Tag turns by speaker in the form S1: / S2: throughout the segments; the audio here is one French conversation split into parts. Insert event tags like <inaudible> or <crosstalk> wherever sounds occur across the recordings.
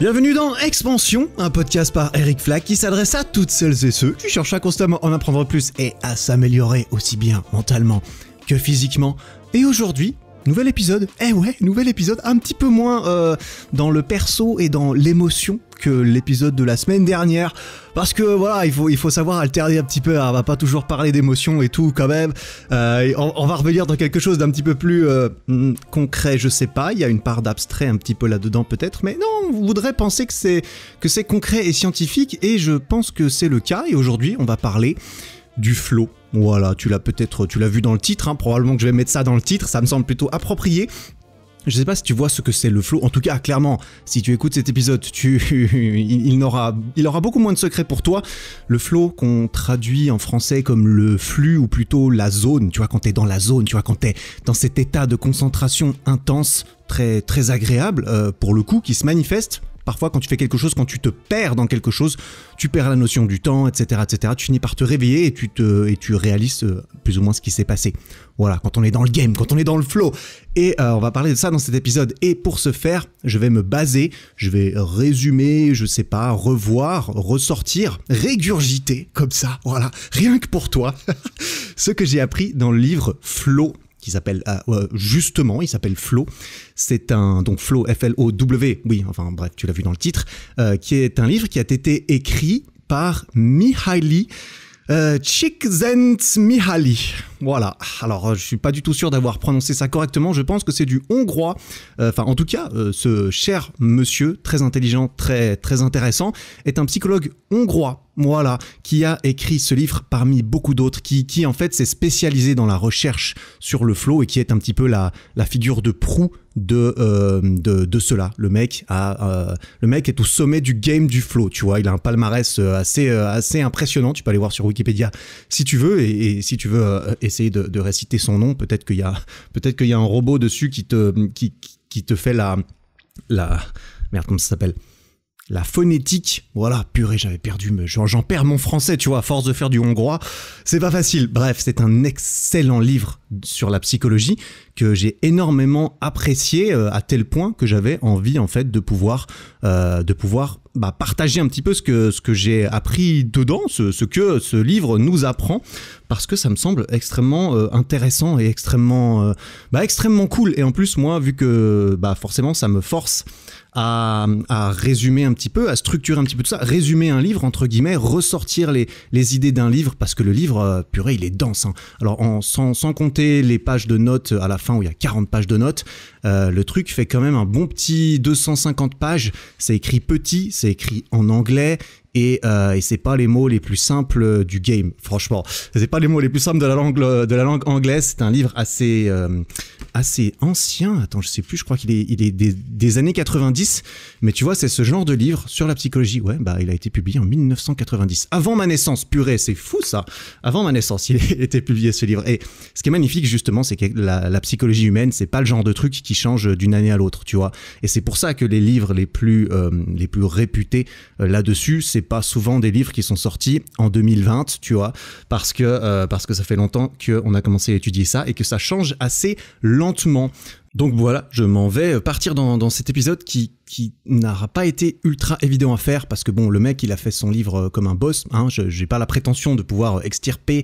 S1: Bienvenue dans Expansion, un podcast par Eric Flack qui s'adresse à toutes celles et ceux qui cherchent à constamment en apprendre plus et à s'améliorer aussi bien mentalement que physiquement. Et aujourd'hui, Nouvel épisode Eh ouais, nouvel épisode un petit peu moins euh, dans le perso et dans l'émotion que l'épisode de la semaine dernière. Parce que voilà, il faut, il faut savoir alterner un petit peu, on va pas toujours parler d'émotion et tout quand même. Euh, on, va revenir dans quelque chose d'un petit peu plus euh, hmm, concret, je sais pas, il y a une part d'abstrait un petit peu là-dedans peut-être, mais non, on voudrait penser que c'est, que c'est concret et scientifique, et je pense que c'est le cas, et aujourd'hui on va parler du flow voilà, tu l'as peut-être, tu l'as vu dans le titre, hein. probablement que je vais mettre ça dans le titre, ça me semble plutôt approprié. Je sais pas si tu vois ce que c'est le flow. En tout cas, clairement, si tu écoutes cet épisode, tu, <laughs> il, aura, il aura beaucoup moins de secrets pour toi. Le flow qu'on traduit en français comme le flux ou plutôt la zone. Tu vois, quand t'es dans la zone, tu vois, quand t'es dans cet état de concentration intense, très, très agréable euh, pour le coup, qui se manifeste Parfois, quand tu fais quelque chose, quand tu te perds dans quelque chose, tu perds la notion du temps, etc., etc. Tu finis par te réveiller et tu te et tu réalises euh, plus ou moins ce qui s'est passé. Voilà, quand on est dans le game, quand on est dans le flow. Et euh, on va parler de ça dans cet épisode. Et pour ce faire, je vais me baser, je vais résumer, je sais pas, revoir, ressortir, régurgiter comme ça. Voilà, rien que pour toi, <laughs> ce que j'ai appris dans le livre Flow qui s'appelle ah, justement, il s'appelle Flo. C'est un donc Flo F L O W. Oui, enfin bref, tu l'as vu dans le titre, euh, qui est un livre qui a été écrit par Mihaly euh, Csikszentmihalyi. Voilà. Alors, euh, je suis pas du tout sûr d'avoir prononcé ça correctement. Je pense que c'est du hongrois. Euh, enfin, en tout cas, ce cher monsieur, très intelligent, très très intéressant, est un psychologue hongrois là, qui a écrit ce livre parmi beaucoup d'autres, qui, qui en fait s'est spécialisé dans la recherche sur le flow et qui est un petit peu la, la figure de proue de, euh, de, de, cela. Le mec, a, euh, le mec est au sommet du game du flow, tu vois. Il a un palmarès euh, assez, assez impressionnant. Tu peux aller voir sur Wikipédia si tu veux. Et, si tu veux essayer de, réciter son nom, peut-être qu'il y, a, peut qu'il y a un robot dessus qui te, qui, qui te fait la... la merde, comment ça s'appelle la phonétique. Voilà, purée, j'avais perdu, j'en perds mon français, tu vois, à force de faire du hongrois. C'est pas facile. Bref, c'est un excellent livre sur la psychologie que j'ai énormément apprécié euh, à tel point que j'avais envie en fait de pouvoir euh, de pouvoir bah, partager un petit peu ce que ce que j'ai appris dedans ce, que ce livre nous apprend parce que ça me semble extrêmement euh, intéressant et extrêmement bah, extrêmement cool et en plus moi vu que bah forcément ça me force à, résumer un petit peu, à structurer un petit peu tout ça, résumer un livre, entre guillemets, ressortir les, idées d'un livre, parce que le livre, purée, il est dense. Hein. Alors, sans compter les pages de notes à la fin où il y a 40 pages de notes, euh, le truc fait quand même un bon petit 250 pages. C'est écrit petit, c'est écrit en anglais. Et, euh, et c'est pas les mots les plus simples euh, du game, franchement. C'est pas les mots les plus simples de la langue, de la langue anglaise. C'est un livre assez, assez ancien. Attends, je sais plus, je crois qu'il est, il est des, années 90. Mais tu vois, c'est ce genre de livre sur la psychologie. Ouais, bah, il a été publié en 1990. Avant ma naissance, purée, c'est fou ça. Avant ma naissance, <laughs> il était publié ce livre. Et ce qui est magnifique, justement, c'est que la, la psychologie humaine, c'est pas le genre de truc qui qui change d'une année à l'autre, tu vois. Et c'est pour ça que les livres les plus, euh, les plus réputés euh, là-dessus, c'est pas souvent des livres qui sont sortis en 2020, tu vois, parce que, euh, parce que ça fait longtemps qu'on a commencé à étudier ça et que ça change assez lentement. Donc voilà, je m'en vais euh, partir dans, cet épisode qui, qui n'aura pas été ultra évident à faire parce que bon, le mec il a fait son livre euh, comme un boss. Hein, n'ai pas la prétention de pouvoir euh, extirper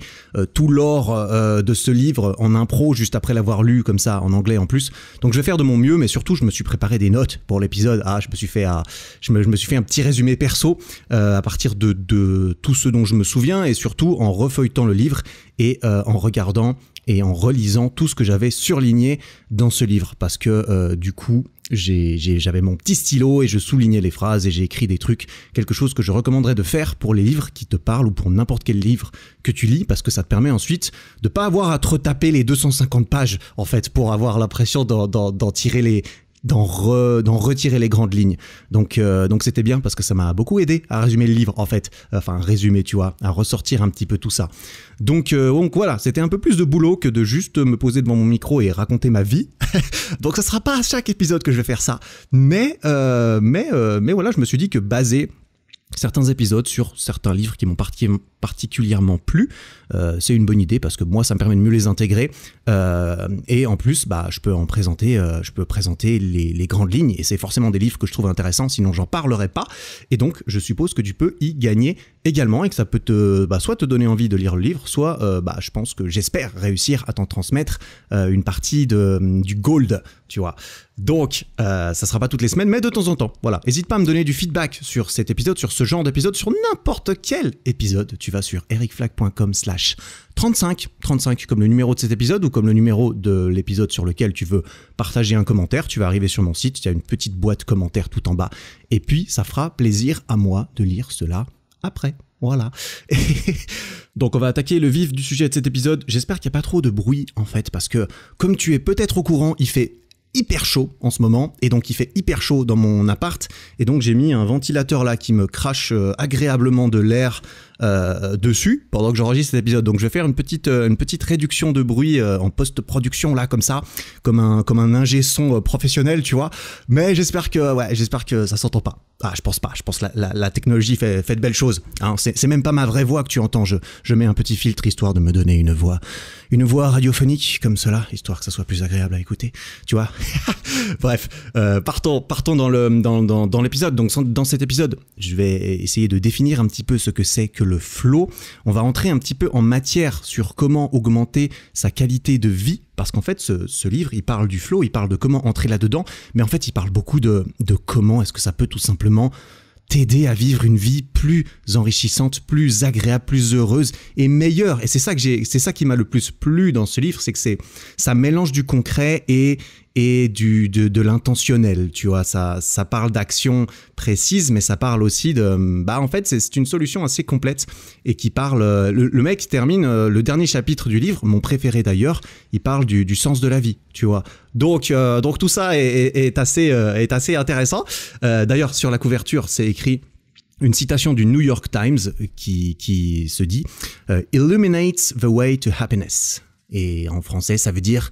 S1: tout l'or de ce livre en impro juste après l'avoir lu comme ça en anglais en plus. Donc je vais faire de mon mieux, mais surtout je me suis préparé des notes pour l'épisode. Ah, je me suis fait, ah, je, me, je, me, suis fait un petit résumé perso à partir de, de, tout ce dont je me souviens et surtout en refeuilletant le livre et en regardant et en relisant tout ce que j'avais surligné dans ce livre. Parce que euh, du coup, j'avais mon petit stylo et je soulignais les phrases et j'ai écrit des trucs, quelque chose que je recommanderais de faire pour les livres qui te parlent ou pour n'importe quel livre que tu lis parce que ça te permet ensuite de pas avoir à te retaper les 250 pages en fait pour avoir l'impression d'en tirer les, d'en retirer les grandes lignes. Donc euh, donc c'était bien parce que ça m'a beaucoup aidé à résumer le livre en fait, enfin résumer tu vois, à ressortir un petit peu tout ça. Donc euh, donc voilà, c'était un peu plus de boulot que de juste me poser devant mon micro et raconter ma vie. <laughs> donc ça sera pas à chaque épisode que je vais faire ça, mais euh, mais mais voilà, je me suis dit que baser certains épisodes sur certains livres qui m'ont particulièrement plu, euh, c'est une bonne idée parce que moi, ça me permet de mieux les intégrer. Euh, et en plus, bah, je peux en présenter, euh, je peux présenter les, grandes lignes. Et c'est forcément des livres que je trouve intéressants, sinon j'en parlerai pas. Et donc, je suppose que tu peux y gagner également et que ça peut te, bah, soit te donner envie de lire le livre, soit bah, je pense que j'espère réussir à t'en transmettre une partie de, du gold, tu vois. Donc, ça sera pas toutes les semaines, mais de temps en temps. Voilà. Hésite pas à me donner du feedback sur cet épisode, sur ce genre d'épisode, sur n'importe quel épisode. Tu vas sur ericflag.com/slash 35, 35 comme le numéro de cet épisode ou comme le numéro de l'épisode sur lequel tu veux partager un commentaire, tu vas arriver sur mon site, il y a une petite boîte commentaire tout en bas. Et puis, ça fera plaisir à moi de lire cela après. Voilà. <laughs> donc on va attaquer le vif du sujet de cet épisode. J'espère qu'il n'y a pas trop de bruit en fait, parce que comme tu es peut-être au courant, il fait hyper chaud en ce moment, et donc il fait hyper chaud dans mon appart, et donc j'ai mis un ventilateur là qui me crache euh, agréablement de l'air euh, dessus pendant que j'enregistre cet épisode. Donc je vais faire une petite, euh, une petite réduction de bruit euh, en post-production là comme ça, comme un, comme un ingé son professionnel, tu vois. Mais j'espère que, ouais, j'espère que ça s'entend pas. Ah, je pense pas. Je pense que la, la, technologie fait, fait, de belles choses. Hein, c'est même pas ma vraie voix que tu entends. Je, je mets un petit filtre histoire de me donner une voix, une voix radiophonique comme cela, histoire que ça soit plus agréable à écouter. Tu vois. <laughs> Bref, partons, partons dans le dans, dans, dans l'épisode. Donc dans cet épisode, je vais essayer de définir un petit peu ce que c'est que le flow. On va entrer un petit peu en matière sur comment augmenter sa qualité de vie parce qu'en fait, ce, livre, il parle du flot, il parle de comment entrer là-dedans, mais en fait, il parle beaucoup de, de comment est-ce que ça peut tout simplement t'aider à vivre une vie plus enrichissante, plus agréable, plus heureuse et meilleure. Et c'est ça que j'ai, c'est ça qui m'a le plus plu dans ce livre, c'est que c'est, ça mélange du concret et, et du, de, de l'intentionnel, tu vois. Ça, ça parle d'action précise, mais ça parle aussi de... Bah, en fait, c'est une solution assez complète et qui parle... Euh, le, mec termine euh, le dernier chapitre du livre, mon préféré d'ailleurs, il parle du, du, sens de la vie, tu vois. Donc, euh, donc tout ça est, assez, est assez intéressant. d'ailleurs, sur la couverture, c'est écrit une citation du New York Times qui, qui se dit Illuminates the way to happiness. Et en français, ça veut dire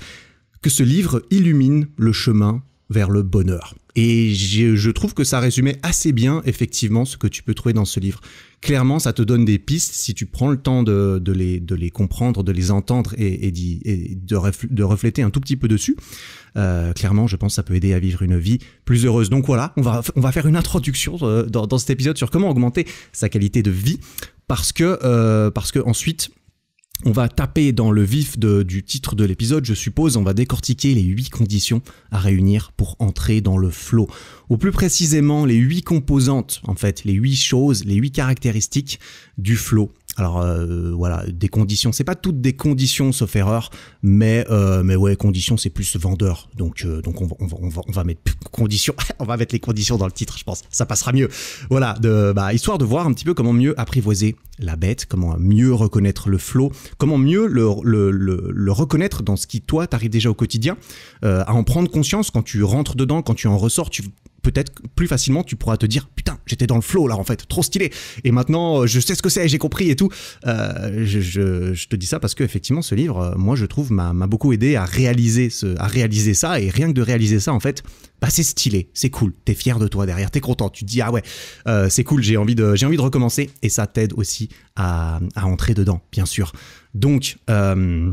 S1: que ce livre illumine le chemin vers le bonheur. Et je trouve que ça résumait assez bien effectivement ce que tu peux trouver dans ce livre. Clairement, ça te donne des pistes si tu prends le temps de, les, comprendre, de les entendre et, de, refléter un tout petit peu dessus. Euh, clairement, je pense que ça peut aider à vivre une vie plus heureuse. Donc voilà, on va, faire une introduction euh, dans, cet épisode sur comment augmenter sa qualité de vie parce que, euh, parce que ensuite on va taper dans le vif du titre de l'épisode, je suppose, on va décortiquer les huit conditions à réunir pour entrer dans le flow. Ou plus précisément, les huit composantes, en fait, les huit choses, les huit caractéristiques du flow. Alors euh, voilà, des conditions, c'est pas toutes des conditions sauf erreur, mais euh, mais ouais, conditions c'est plus vendeur. Donc euh, donc on va, on mettre conditions, <laughs> on va mettre les conditions dans le titre, je pense. Ça passera mieux. Voilà, de, bah, histoire de voir un petit peu comment mieux apprivoiser la bête, comment mieux reconnaître le flow, comment mieux le, reconnaître dans ce qui toi t'arrive déjà au quotidien, euh, à en prendre conscience quand tu rentres dedans, quand tu en ressors, tu peut-être plus facilement tu pourras te dire putain j'étais dans le flow là en fait trop stylé et maintenant euh, je sais ce que c'est j'ai compris et tout euh, je, te dis ça parce que effectivement ce livre euh, moi je trouve m'a beaucoup aidé à réaliser à réaliser ça et rien que de réaliser ça en fait bah c'est stylé c'est cool t'es fier de toi derrière t'es content tu te dis ah ouais c'est cool j'ai envie de j'ai envie de recommencer et ça t'aide aussi à, à entrer dedans bien sûr donc euh,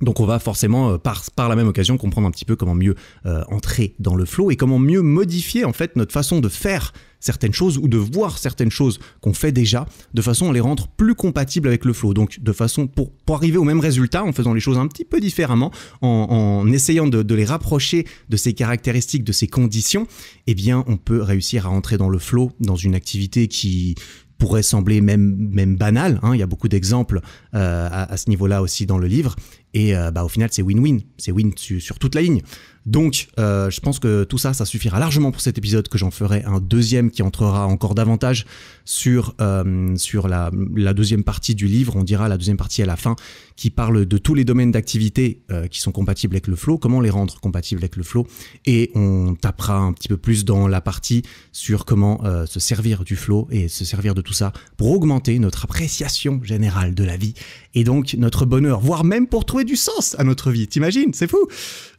S1: donc on va forcément euh, par, par la même occasion comprendre un petit peu comment mieux euh, entrer dans le flow et comment mieux modifier en fait notre façon de faire certaines choses ou de voir certaines choses qu'on fait déjà de façon à les rendre plus compatibles avec le flow. Donc de façon pour, pour arriver au même résultat en faisant les choses un petit peu différemment, en, essayant de, les rapprocher de ces caractéristiques, de ces conditions, eh bien on peut réussir à entrer dans le flow, dans une activité qui pourrait sembler même, même banale. Hein. Il y a beaucoup d'exemples euh, à ce niveau-là aussi dans le livre. Et euh, bah, au final, c'est win-win. C'est win sur toute la ligne. Donc, euh, je pense que tout ça, ça suffira largement pour cet épisode, que j'en ferai un deuxième qui entrera encore davantage sur, euh, sur la, la, deuxième partie du livre. On dira la deuxième partie à la fin, qui parle de tous les domaines d'activité qui sont compatibles avec le flow, comment les rendre compatibles avec le flow. Et on tapera un petit peu plus dans la partie sur comment se servir du flow et se servir de tout ça pour augmenter notre appréciation générale de la vie et donc notre bonheur, voire même pour trouver du sens à notre vie. T'imagines C'est fou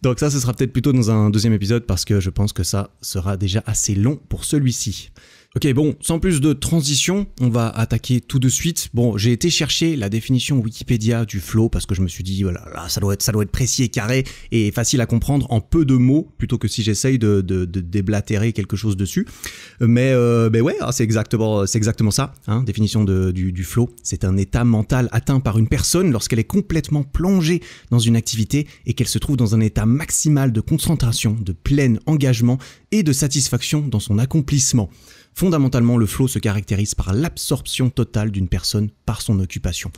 S1: Donc ça, ce sera peut-être plutôt dans un deuxième épisode parce que je pense que ça sera déjà assez long pour celui-ci. Ok, bon, sans plus de transition, on va attaquer tout de suite. Bon, j'ai été chercher la définition Wikipédia du flow parce que je me suis dit, voilà, oh ça doit être, ça doit être précis et carré et facile à comprendre en peu de mots plutôt que si j'essaye de, de, déblatérer quelque chose dessus. Mais, euh, ben ouais, ah, c'est exactement, c'est exactement ça. Hein, définition de, du, du flow, c'est un état mental atteint par une personne lorsqu'elle est complètement plongée dans une activité et qu'elle se trouve dans un état maximal de concentration, de plein engagement et de satisfaction dans son accomplissement. Fondamentalement, le flow se caractérise par l'absorption totale d'une personne par son occupation.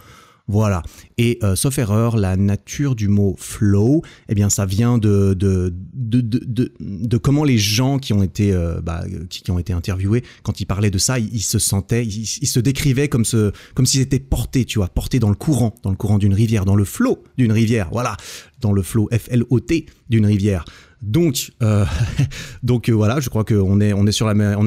S1: Voilà. Et euh, sauf erreur, la nature du mot flow, eh bien, ça vient de, de, de, de, de comment les gens qui ont été, euh, bah, qui, ont été interviewés, quand ils parlaient de ça, ils, se sentaient, ils, se décrivaient comme, ce, comme s'ils étaient portés, tu vois, portés dans le courant, dans le courant d'une rivière, dans le flot d'une rivière, voilà, dans le flot F-L-O-T d'une rivière. Donc, euh, <laughs> donc euh, voilà, je crois qu'on est, on est, on est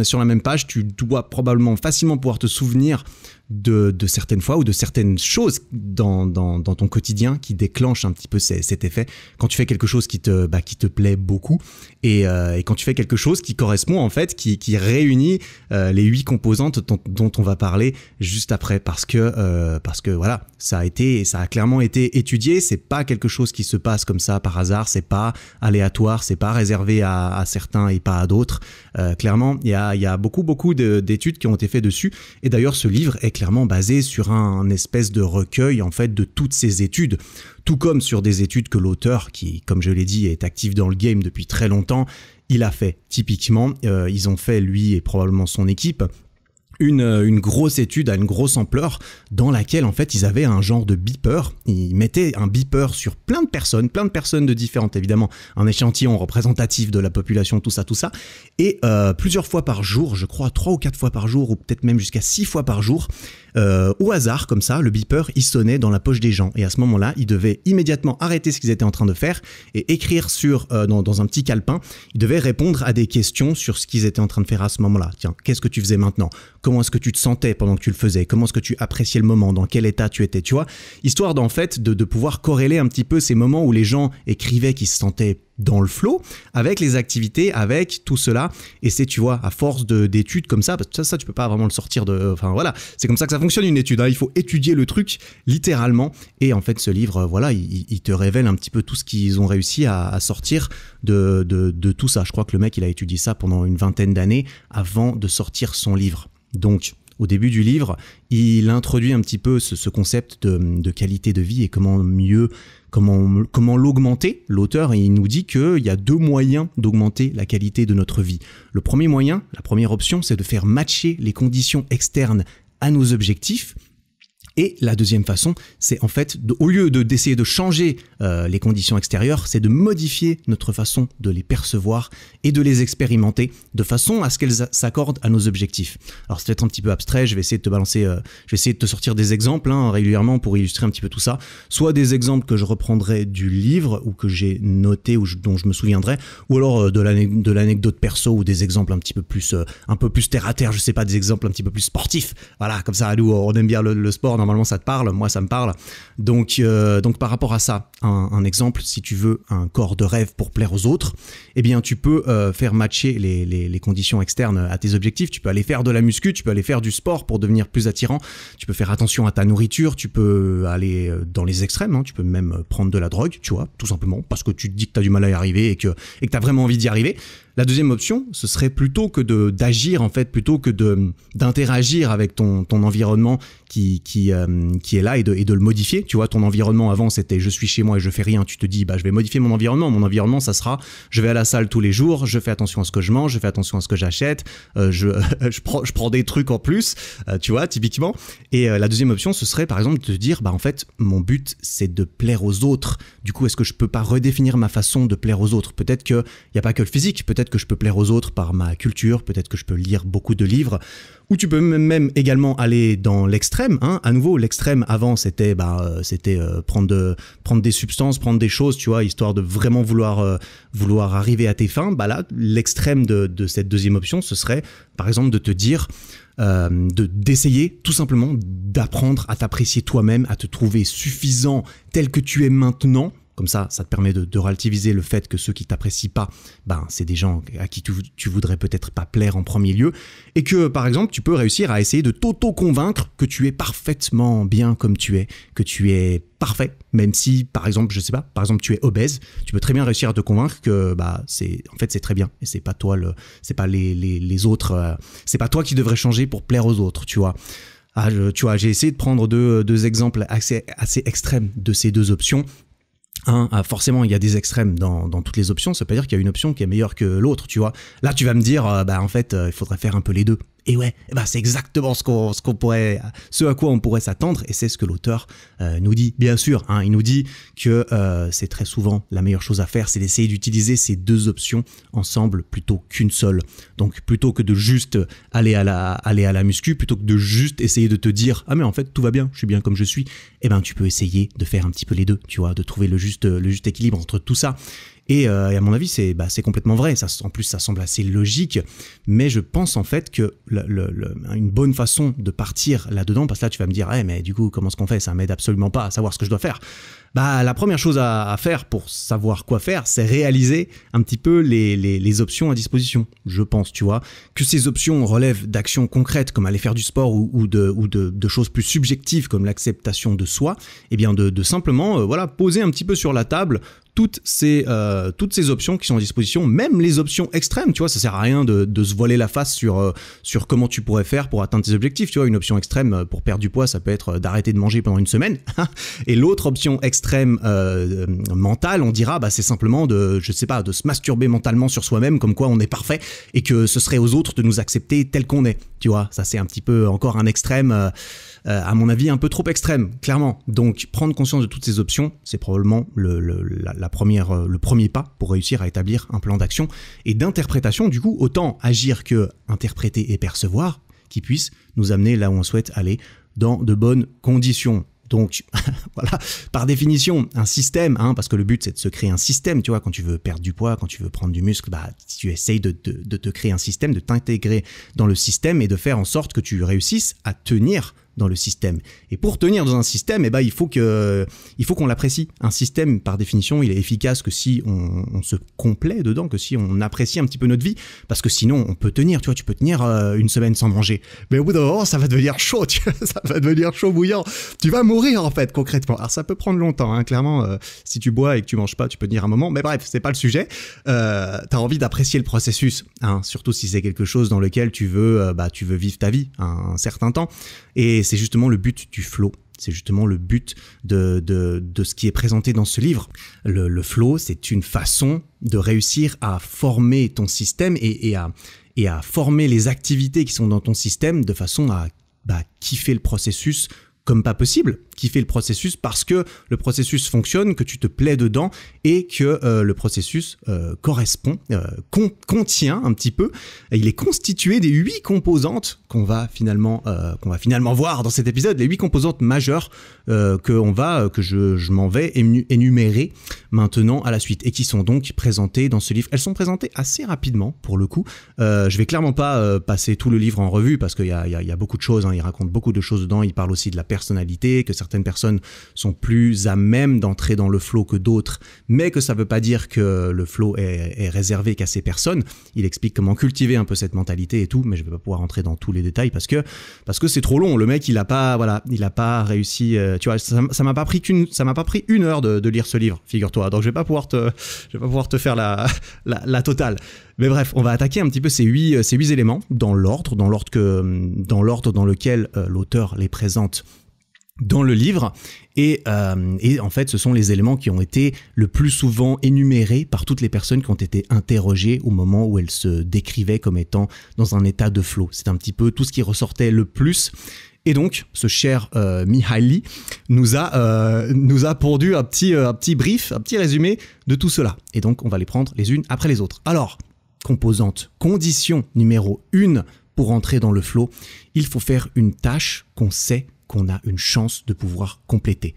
S1: sur la même page. Tu dois probablement facilement pouvoir te souvenir de, certaines fois ou de certaines choses dans, ton quotidien qui déclenchent un petit peu cet effet. Quand tu fais quelque chose qui te, bah, qui te plaît beaucoup et, euh, quand tu fais quelque chose qui correspond en fait, qui, réunit euh, les huit composantes dont on va parler juste après parce que, euh, parce que voilà, ça a été, ça a clairement été étudié. C'est pas quelque chose qui se passe comme ça par hasard, c'est pas aléatoire, c'est pas réservé à certains et pas à d'autres. Euh, clairement, il y a, beaucoup, beaucoup d'études qui ont été faites dessus. Et d'ailleurs, ce livre est clairement basé sur un, espèce de recueil, en fait, de toutes ces études, tout comme sur des études que l'auteur, qui, comme je l'ai dit, est actif dans le game depuis très longtemps, il a fait. Typiquement, euh, ils ont fait, lui et probablement son équipe, une, euh, une, grosse étude à une grosse ampleur dans laquelle en fait ils avaient un genre de beeper. Ils mettaient un beeper sur plein de personnes, plein de personnes de différentes évidemment, un échantillon représentatif de la population, tout ça, tout ça. Et euh, plusieurs fois par jour, je crois trois ou quatre fois par jour, ou peut-être même jusqu'à six fois par jour, euh, au hasard, comme ça, le beeper, il sonnait dans la poche des gens. Et à ce moment-là, ils devaient immédiatement arrêter ce qu'ils étaient en train de faire et écrire sur, euh, dans, un petit calepin. Ils devaient répondre à des questions sur ce qu'ils étaient en train de faire à ce moment-là. Tiens, qu'est-ce que tu faisais maintenant Comment est-ce que tu te sentais pendant que tu le faisais Comment est-ce que tu appréciais le moment Dans quel état tu étais Tu vois Histoire d'en fait de, pouvoir corréler un petit peu ces moments où les gens écrivaient qu'ils se sentaient dans le flot, avec les activités, avec tout cela. Et c'est, tu vois, à force d'études comme ça, parce que ça, ça, tu peux pas vraiment le sortir de. Enfin voilà, c'est comme ça que ça fonctionne une étude. Hein. Il faut étudier le truc littéralement. Et en fait, ce livre, voilà, il, te révèle un petit peu tout ce qu'ils ont réussi à, sortir de, de, de tout ça. Je crois que le mec, il a étudié ça pendant une vingtaine d'années avant de sortir son livre. Donc, au début du livre, il introduit un petit peu ce, concept de, qualité de vie et comment mieux, comment, comment l'augmenter. L'auteur, il nous dit qu'il y a deux moyens d'augmenter la qualité de notre vie. Le premier moyen, la première option, c'est de faire matcher les conditions externes à nos objectifs. Et la deuxième façon, c'est en fait, au lieu d'essayer de, changer euh, les conditions extérieures, c'est de modifier notre façon de les percevoir et de les expérimenter de façon à ce qu'elles s'accordent à nos objectifs. Alors c'est peut-être un petit peu abstrait, je vais essayer de te balancer, euh, je vais essayer de te sortir des exemples hein, régulièrement pour illustrer un petit peu tout ça. Soit des exemples que je reprendrai du livre ou que j'ai noté ou dont je me souviendrai, ou alors euh, de l'anecdote perso ou des exemples un petit peu plus, un peu plus terre à terre, je sais pas, des exemples un petit peu plus sportifs. Voilà, comme ça, nous on aime bien le, sport. Dans normalement ça te parle, moi ça me parle. Donc, euh, donc par rapport à ça, un, exemple, si tu veux un corps de rêve pour plaire aux autres, eh bien tu peux euh, faire matcher les, conditions externes à tes objectifs. Tu peux aller faire de la muscu, tu peux aller faire du sport pour devenir plus attirant. Tu peux faire attention à ta nourriture, tu peux euh, aller dans les extrêmes, hein. tu peux même prendre de la drogue, tu vois, tout simplement parce que tu te dis que tu as du mal à y arriver et que tu as vraiment envie d'y arriver. La deuxième option, ce serait plutôt que d'agir en fait, plutôt que d'interagir avec ton, ton environnement qui qui, euh, est là et de, le modifier. Tu vois, ton environnement avant c'était je suis chez moi et je fais rien. Tu te dis bah je vais modifier mon environnement. Mon environnement ça sera je vais à la salle tous les jours, je fais attention à ce que je mange, je fais attention à ce que j'achète, euh, <laughs> je prends je prends des trucs en plus, euh, tu vois typiquement. Et la deuxième option ce serait par exemple de te dire bah en fait mon but c'est de plaire aux autres. Du coup est-ce que je peux pas redéfinir ma façon de plaire aux autres Peut-être que il y a pas que le physique, peut-être que je peux plaire aux autres par ma culture, peut-être que je peux lire beaucoup de livres, ou tu peux même également aller dans l'extrême. Hein. À nouveau, l'extrême avant, c'était bah, euh, c'était euh, prendre, prendre des substances, prendre des choses, tu vois, histoire de vraiment vouloir, euh, vouloir arriver à tes fins. Bah là, l'extrême de, cette deuxième option, ce serait par exemple de te dire, de d'essayer tout simplement d'apprendre à t'apprécier toi-même, à te trouver suffisant tel que tu es maintenant comme ça, ça te permet de, relativiser le fait que ceux qui t'apprécient pas, ben, c'est des gens à qui tu, voudrais peut-être pas plaire en premier lieu. Et que, par exemple, tu peux réussir à essayer de t'auto-convaincre que tu es parfaitement bien comme tu es, que tu es parfait, même si, par exemple, je sais pas, par exemple, tu es obèse, tu peux très bien réussir à te convaincre que, bah, c'est, en fait, c'est très bien. Et c'est pas toi le, c'est pas les, autres, euh, c'est pas toi qui devrais changer pour plaire aux autres, tu vois. Ah, tu vois, j'ai essayé de prendre deux, deux exemples assez, assez extrêmes de ces deux options un, ah, forcément, il y a des extrêmes dans, toutes les options. Ça veut pas dire qu'il y a une option qui est meilleure que l'autre, tu vois. Là, tu vas me dire, euh, bah, en fait, euh, il faudrait faire un peu les deux. Et ouais, eh ben, c'est exactement ce ce qu'on pourrait, ce à quoi on pourrait s'attendre, et c'est ce que l'auteur euh, nous dit. Bien sûr, hein, il nous dit que euh, c'est très souvent la meilleure chose à faire, c'est d'essayer d'utiliser ces deux options ensemble plutôt qu'une seule. Donc plutôt que de juste aller à la aller à la muscu, plutôt que de juste essayer de te dire ah mais en fait tout va bien, je suis bien comme je suis, eh ben tu peux essayer de faire un petit peu les deux, tu vois, de trouver le juste le juste équilibre entre tout ça. Euh, et, à mon avis, bah, c'est complètement vrai. Ça, en plus, ça semble assez logique. Mais je pense en fait que le, une bonne façon de partir là-dedans, parce que là, tu vas me dire, eh, mais du coup, comment est-ce qu'on fait Ça m'aide absolument pas à savoir ce que je dois faire. Bah, la première chose à, faire pour savoir quoi faire, c'est réaliser un petit peu les, options à disposition, je pense, tu vois. Que ces options relèvent d'actions concrètes comme aller faire du sport ou, de, choses plus subjectives comme l'acceptation de soi, et eh bien de, simplement euh, voilà, poser un petit peu sur la table toutes ces, euh, toutes ces options qui sont à disposition, même les options extrêmes, tu vois, ça sert à rien de, se voiler la face sur, euh, sur comment tu pourrais faire pour atteindre tes objectifs, tu vois, une option extrême euh, pour perdre du poids, ça peut être d'arrêter de manger pendant une semaine, <laughs> et l'autre option extrême mentale, on dira, bah, c'est simplement de, je sais pas, de se masturber mentalement sur soi-même, comme quoi on est parfait, et que ce serait aux autres de nous accepter tel qu'on est, tu vois, ça c'est un petit peu encore un extrême euh, à mon avis, un peu trop extrême, clairement. Donc, prendre conscience de toutes ces options, c'est probablement le, première, euh, le premier pas pour réussir à établir un plan d'action et d'interprétation. Du coup, autant agir que interpréter et percevoir qui puisse nous amener là où on souhaite aller dans de bonnes conditions. Donc <laughs> voilà, par définition, un système, hein, parce que le but c'est de se créer un système, tu vois, quand tu veux perdre du poids, quand tu veux prendre du muscle, bah, tu essayes de te créer un système, de t'intégrer dans le système et de faire en sorte que tu réussisses à tenir dans le système. Et pour tenir dans un système, eh ben, il faut que, il faut qu'on l'apprécie. Un système, par définition, il est efficace que si on, se complaît dedans, que si on apprécie un petit peu notre vie, parce que sinon, on peut tenir, tu vois, tu peux tenir euh, une semaine sans manger. Mais au bout d'un moment, ça va devenir chaud, tu <laughs> ça va devenir chaud bouillant. Tu vas mourir, en fait, concrètement. Alors, ça peut prendre longtemps, hein, clairement. Euh, si tu bois et que tu manges pas, tu peux tenir un moment. Mais bref, c'est pas le sujet. Euh, tu as envie d'apprécier le processus, hein, surtout si c'est quelque chose dans lequel tu veux, bah, tu veux vivre ta vie un certain temps. Et c'est justement le but du flow. C'est justement le but de, ce qui est présenté dans ce livre. Le, flow, c'est une façon de réussir à former ton système et, et, à, former les activités qui sont dans ton système de façon à bah, kiffer le processus comme pas possible qui fait le processus parce que le processus fonctionne, que tu te plais dedans et que euh, le processus euh, correspond, euh, contient un petit peu. Il est constitué des huit composantes qu'on va finalement qu'on va finalement voir dans cet épisode, les huit composantes majeures que on va que je, m'en vais énumérer maintenant à la suite et qui sont donc présentées dans ce livre. Elles sont présentées assez rapidement pour le coup. je vais clairement pas passer tout le livre en revue parce qu'il y, a, beaucoup de choses. Hein. Il raconte beaucoup de choses dedans. Il parle aussi de la personnalité que certains certaines personnes sont plus à même d'entrer dans le flow que d'autres, mais que ça ne veut pas dire que le flot est, réservé qu'à ces personnes. Il explique comment cultiver un peu cette mentalité et tout, mais je ne vais pas pouvoir entrer dans tous les détails parce que parce que c'est trop long. Le mec, il n'a pas voilà, il a pas réussi. Euh, tu vois, ça m'a pas pris qu'une, ça m'a pas pris une heure de, lire ce livre, figure-toi. Donc je vais pas pouvoir te, je vais pas pouvoir te faire la, la, totale. Mais bref, on va attaquer un petit peu ces huit, euh, ces huit éléments dans l'ordre, dans l'ordre que, dans l'ordre dans lequel euh, l'auteur les présente dans le livre. Et, euh, et, en fait, ce sont les éléments qui ont été le plus souvent énumérés par toutes les personnes qui ont été interrogées au moment où elles se décrivaient comme étant dans un état de flot. C'est un petit peu tout ce qui ressortait le plus. Et donc, ce cher euh, Mihaly nous a, pourdu euh, nous a pondu un petit, un petit brief, un petit résumé de tout cela. Et donc, on va les prendre les unes après les autres. Alors, composante, condition numéro une pour entrer dans le flot, il faut faire une tâche qu'on sait qu'on a une chance de pouvoir compléter.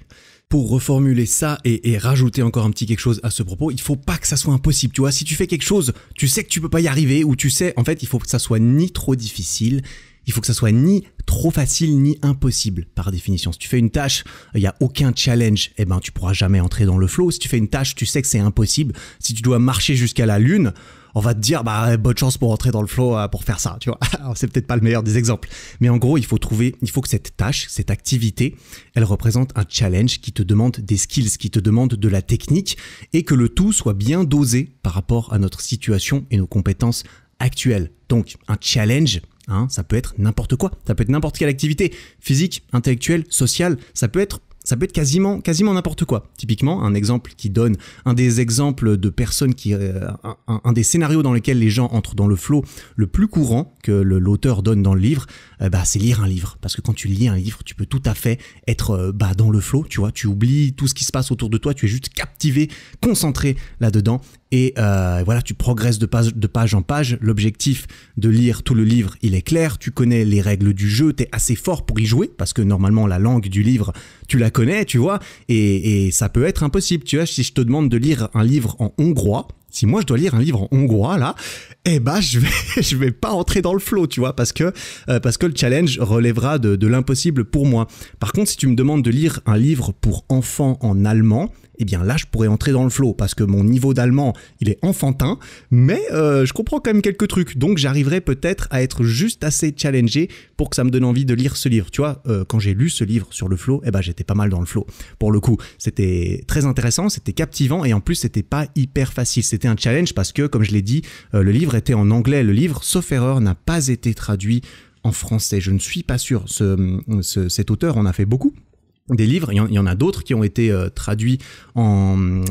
S1: Pour reformuler ça et, rajouter encore un petit quelque chose à ce propos, il faut pas que ça soit impossible. Tu vois, si tu fais quelque chose, tu sais que tu peux pas y arriver ou tu sais, en fait, il faut que ça soit ni trop difficile, il faut que ça soit ni trop facile ni impossible par définition. Si tu fais une tâche, il n'y a aucun challenge, eh ben tu pourras jamais entrer dans le flow. Si tu fais une tâche, tu sais que c'est impossible. Si tu dois marcher jusqu'à la lune, on va te dire bah bonne chance pour entrer dans le flow euh, pour faire ça, tu vois. <laughs> c'est peut-être pas le meilleur des exemples, mais en gros, il faut trouver, il faut que cette tâche, cette activité, elle représente un challenge qui te demande des skills, qui te demande de la technique et que le tout soit bien dosé par rapport à notre situation et nos compétences actuelles. Donc, un challenge hein, ça peut être n'importe quoi, ça peut être n'importe quelle activité, physique, intellectuelle, sociale, ça peut être ça peut être quasiment quasiment n'importe quoi. Typiquement, un exemple qui donne un des exemples de personnes qui euh, un, des scénarios dans lesquels les gens entrent dans le flot le plus courant que l'auteur donne dans le livre, euh, bah c'est lire un livre parce que quand tu lis un livre, tu peux tout à fait être euh, bah dans le flot, tu vois, tu oublies tout ce qui se passe autour de toi, tu es juste captivé, concentré là-dedans et euh, voilà, tu progresses de page, page en page. L'objectif de lire tout le livre, il est clair. Tu connais les règles du jeu, tu es assez fort pour y jouer, parce que normalement, la langue du livre, tu la connais, tu vois. Et, ça peut être impossible. Tu vois, si je te demande de lire un livre en hongrois, si moi je dois lire un livre en hongrois là, eh ben je vais <laughs> je vais pas entrer dans le flot, tu vois, parce que euh, parce que le challenge relèvera de, de l'impossible pour moi. Par contre, si tu me demandes de lire un livre pour enfants en allemand, eh bien là, je pourrais entrer dans le flot parce que mon niveau d'allemand, il est enfantin, mais euh, je comprends quand même quelques trucs. Donc, j'arriverai peut-être à être juste assez challengé pour que ça me donne envie de lire ce livre. Tu vois, euh, quand j'ai lu ce livre sur le flot, eh ben, j'étais pas mal dans le flot. Pour le coup, c'était très intéressant, c'était captivant et en plus, c'était pas hyper facile. C'était un challenge parce que, comme je l'ai dit, euh, le livre était en anglais. Le livre, sauf erreur, n'a pas été traduit en français. Je ne suis pas sûr. ce, cet auteur en a fait beaucoup des livres. Il y en, a d'autres qui ont été euh, traduits en,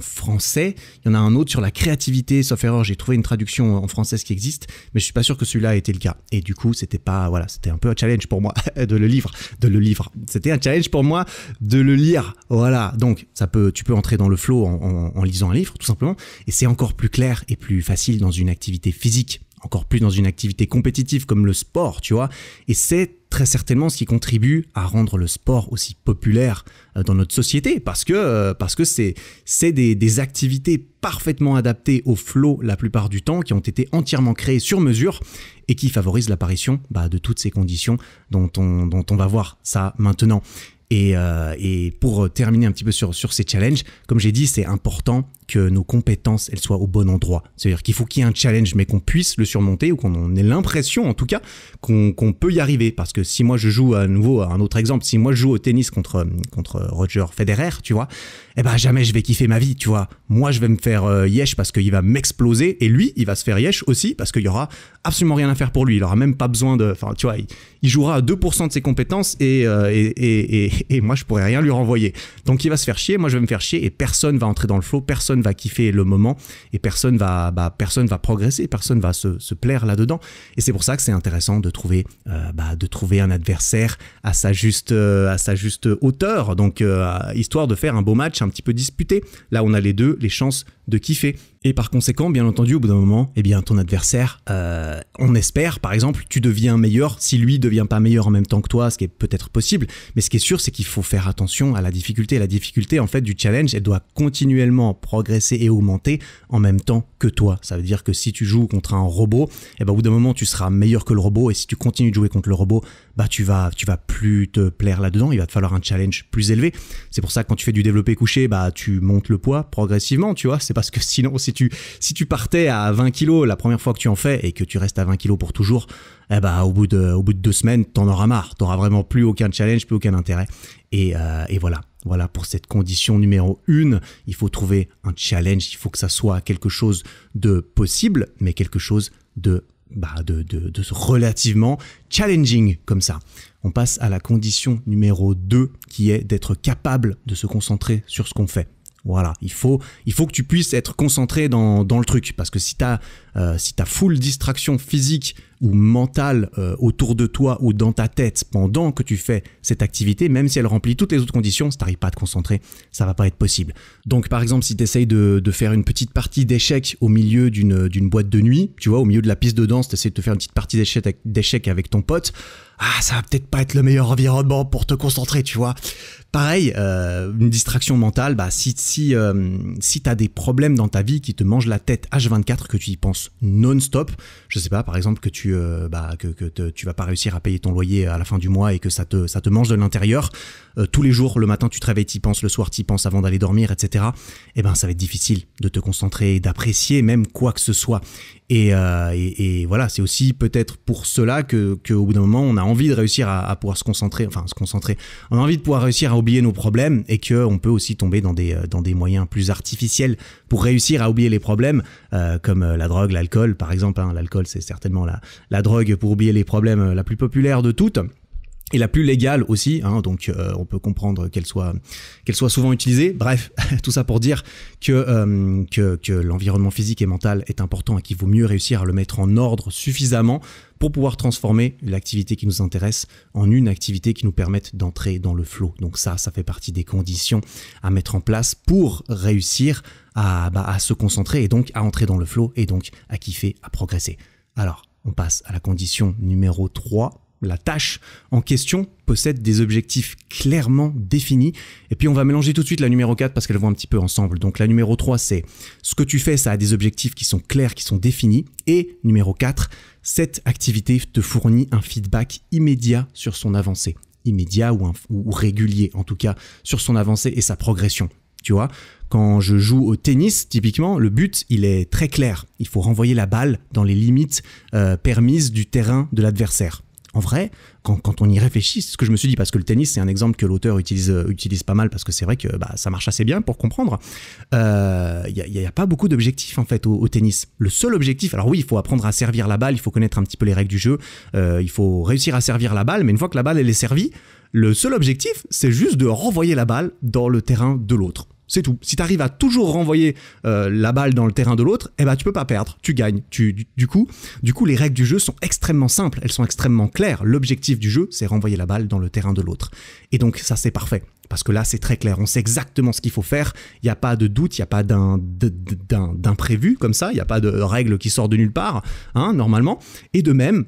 S1: français. Il y en a un autre sur la créativité, sauf erreur. J'ai trouvé une traduction en français qui existe, mais je suis pas sûr que celui-là ait été le cas. Et du coup, c'était pas voilà, c'était un peu un challenge pour moi <laughs> de le lire, de le livre. C'était un challenge pour moi de le lire. Voilà. Donc, ça peut, tu peux entrer dans le flow en, en lisant un livre, tout simplement. Et c'est encore plus clair et plus facile dans une activité physique encore plus dans une activité compétitive comme le sport, tu vois. Et c'est très certainement ce qui contribue à rendre le sport aussi populaire euh, dans notre société, parce que euh, parce que c'est c'est des, activités parfaitement adaptées au flot la plupart du temps, qui ont été entièrement créées sur mesure et qui favorisent l'apparition bah, de toutes ces conditions dont on, dont on va voir ça maintenant. Euh, et, pour terminer un petit peu sur, sur ces challenges, comme j'ai dit, c'est important nos compétences, elles soient au bon endroit. C'est-à-dire qu'il faut qu'il y ait un challenge, mais qu'on puisse le surmonter ou qu'on ait l'impression, en tout cas, qu'on peut y arriver. Parce que si moi je joue à nouveau, un autre exemple, si moi je joue au tennis contre, contre Roger Federer, tu vois, eh ben jamais je vais kiffer ma vie, tu vois. Moi je vais me faire euh, yesh parce qu'il va m'exploser et lui, il va se faire yesh aussi parce qu'il y aura absolument rien à faire pour lui. Il aura même pas besoin de. Enfin, tu vois, il, jouera à 2% de ses compétences euh, et, et, et, et, moi je pourrais rien lui renvoyer. Donc il va se faire chier, moi je vais me faire chier et personne va entrer dans le flot, personne va kiffer le moment et personne va, bah, personne va progresser, personne va se, plaire là-dedans. Et c'est pour ça que c'est intéressant de trouver, euh, bah, de trouver un adversaire à sa juste, euh, à sa juste hauteur. Donc, euh, histoire de faire un beau match un petit peu disputé. Là, on a les deux, les chances de kiffer. Et par conséquent, bien entendu, au bout d'un moment, eh bien, ton adversaire, euh, on espère, par exemple, tu deviens meilleur si lui ne devient pas meilleur en même temps que toi, ce qui est peut-être possible. Mais ce qui est sûr, c'est qu'il faut faire attention à la difficulté. La difficulté, en fait, du challenge, elle doit continuellement progresser et augmenter en même temps que toi. Ça veut dire que si tu joues contre un robot, eh ben, au bout d'un moment, tu seras meilleur que le robot. Et si tu continues de jouer contre le robot, bah, tu vas, tu vas plus te plaire là-dedans. Il va te falloir un challenge plus élevé. C'est pour ça que quand tu fais du développé couché, bah, tu montes le poids progressivement, tu vois c'est parce que sinon, si tu, si tu partais à 20 kilos la première fois que tu en fais et que tu restes à 20 kilos pour toujours, eh ben, au, bout de, au bout de deux semaines, tu en auras marre. Tu T'auras vraiment plus aucun challenge, plus aucun intérêt. Et, euh, et voilà. Voilà pour cette condition numéro une. Il faut trouver un challenge. Il faut que ça soit quelque chose de possible, mais quelque chose de bah, de, de, de, relativement challenging comme ça. On passe à la condition numéro 2 qui est d'être capable de se concentrer sur ce qu'on fait. Voilà, il faut, il faut que tu puisses être concentré dans, le truc, parce que si tu euh, si as full distraction physique ou mentale euh, autour de toi ou dans ta tête pendant que tu fais cette activité, même si elle remplit toutes les autres conditions, si n'arrives pas à te concentrer, ça va pas être possible. Donc par exemple, si tu de, de faire une petite partie d'échec au milieu d'une boîte de nuit, tu vois, au milieu de la piste de danse, tu essaies de te faire une petite partie d'échec avec, avec ton pote, ah, ça va peut-être pas être le meilleur environnement pour te concentrer, tu vois. Pareil, euh, une distraction mentale, bah, si, si, euh, si tu as des problèmes dans ta vie qui te mangent la tête H24, que tu y penses non-stop, je sais pas, par exemple que tu ne euh, bah, que, tu vas pas réussir à payer ton loyer à la fin du mois et que ça te, ça te mange de l'intérieur, tous les jours, le matin tu te réveilles, tu y penses, le soir tu penses avant d'aller dormir, etc., et eh ben ça va être difficile de te concentrer, et d'apprécier même quoi que ce soit. Et, voilà, c'est aussi peut-être pour cela que au bout d'un moment, on a envie de réussir à, à, pouvoir se concentrer, enfin se concentrer. On a envie de pouvoir réussir à oublier nos problèmes et on peut aussi tomber dans des, euh, dans des moyens plus artificiels pour réussir à oublier les problèmes, euh, comme euh, la drogue, l'alcool par exemple. Hein. L'alcool, c'est certainement la, la drogue pour oublier les problèmes la plus populaire de toutes et la plus légale aussi, hein, donc euh, on peut comprendre qu'elle soit, qu'elle soit souvent utilisée. Bref, <laughs> tout ça pour dire que, euh, que, que l'environnement physique et mental est important et qu'il vaut mieux réussir à le mettre en ordre suffisamment pour pouvoir transformer l'activité qui nous intéresse en une activité qui nous permette d'entrer dans le flot. Donc ça, ça fait partie des conditions à mettre en place pour réussir à, bah, à se concentrer et donc à entrer dans le flot et donc à kiffer, à progresser. Alors, on passe à la condition numéro 3 la tâche en question possède des objectifs clairement définis. Et puis on va mélanger tout de suite la numéro 4 parce qu'elles vont un petit peu ensemble. Donc la numéro 3 c'est ce que tu fais, ça a des objectifs qui sont clairs, qui sont définis. Et numéro 4, cette activité te fournit un feedback immédiat sur son avancée. Immédiat ou, régulier en tout cas sur son avancée et sa progression. Tu vois, quand je joue au tennis, typiquement, le but, il est très clair. Il faut renvoyer la balle dans les limites euh, permises du terrain de l'adversaire en vrai, quand, on y réfléchit, c'est ce que je me suis dit, parce que le tennis, c'est un exemple que l'auteur utilise, euh, pas mal, parce que c'est vrai que bah, ça marche assez bien pour comprendre. Il euh, n'y a, pas beaucoup d'objectifs, en fait, au, tennis. Le seul objectif, alors oui, il faut apprendre à servir la balle, il faut connaître un petit peu les règles du jeu, euh, il faut réussir à servir la balle, mais une fois que la balle, elle est servie, le seul objectif, c'est juste de renvoyer la balle dans le terrain de l'autre. C'est tout. Si tu arrives à toujours renvoyer euh, la balle dans le terrain de l'autre, eh ben tu peux pas perdre, tu gagnes. Tu, du, coup, du coup, les règles du jeu sont extrêmement simples, elles sont extrêmement claires. L'objectif du jeu, c'est renvoyer la balle dans le terrain de l'autre. Et donc ça c'est parfait parce que là c'est très clair, on sait exactement ce qu'il faut faire, il n'y a pas de doute, il n'y a pas d'imprévu comme ça, il n'y a pas de règle qui sort de nulle part, hein, normalement. Et de même,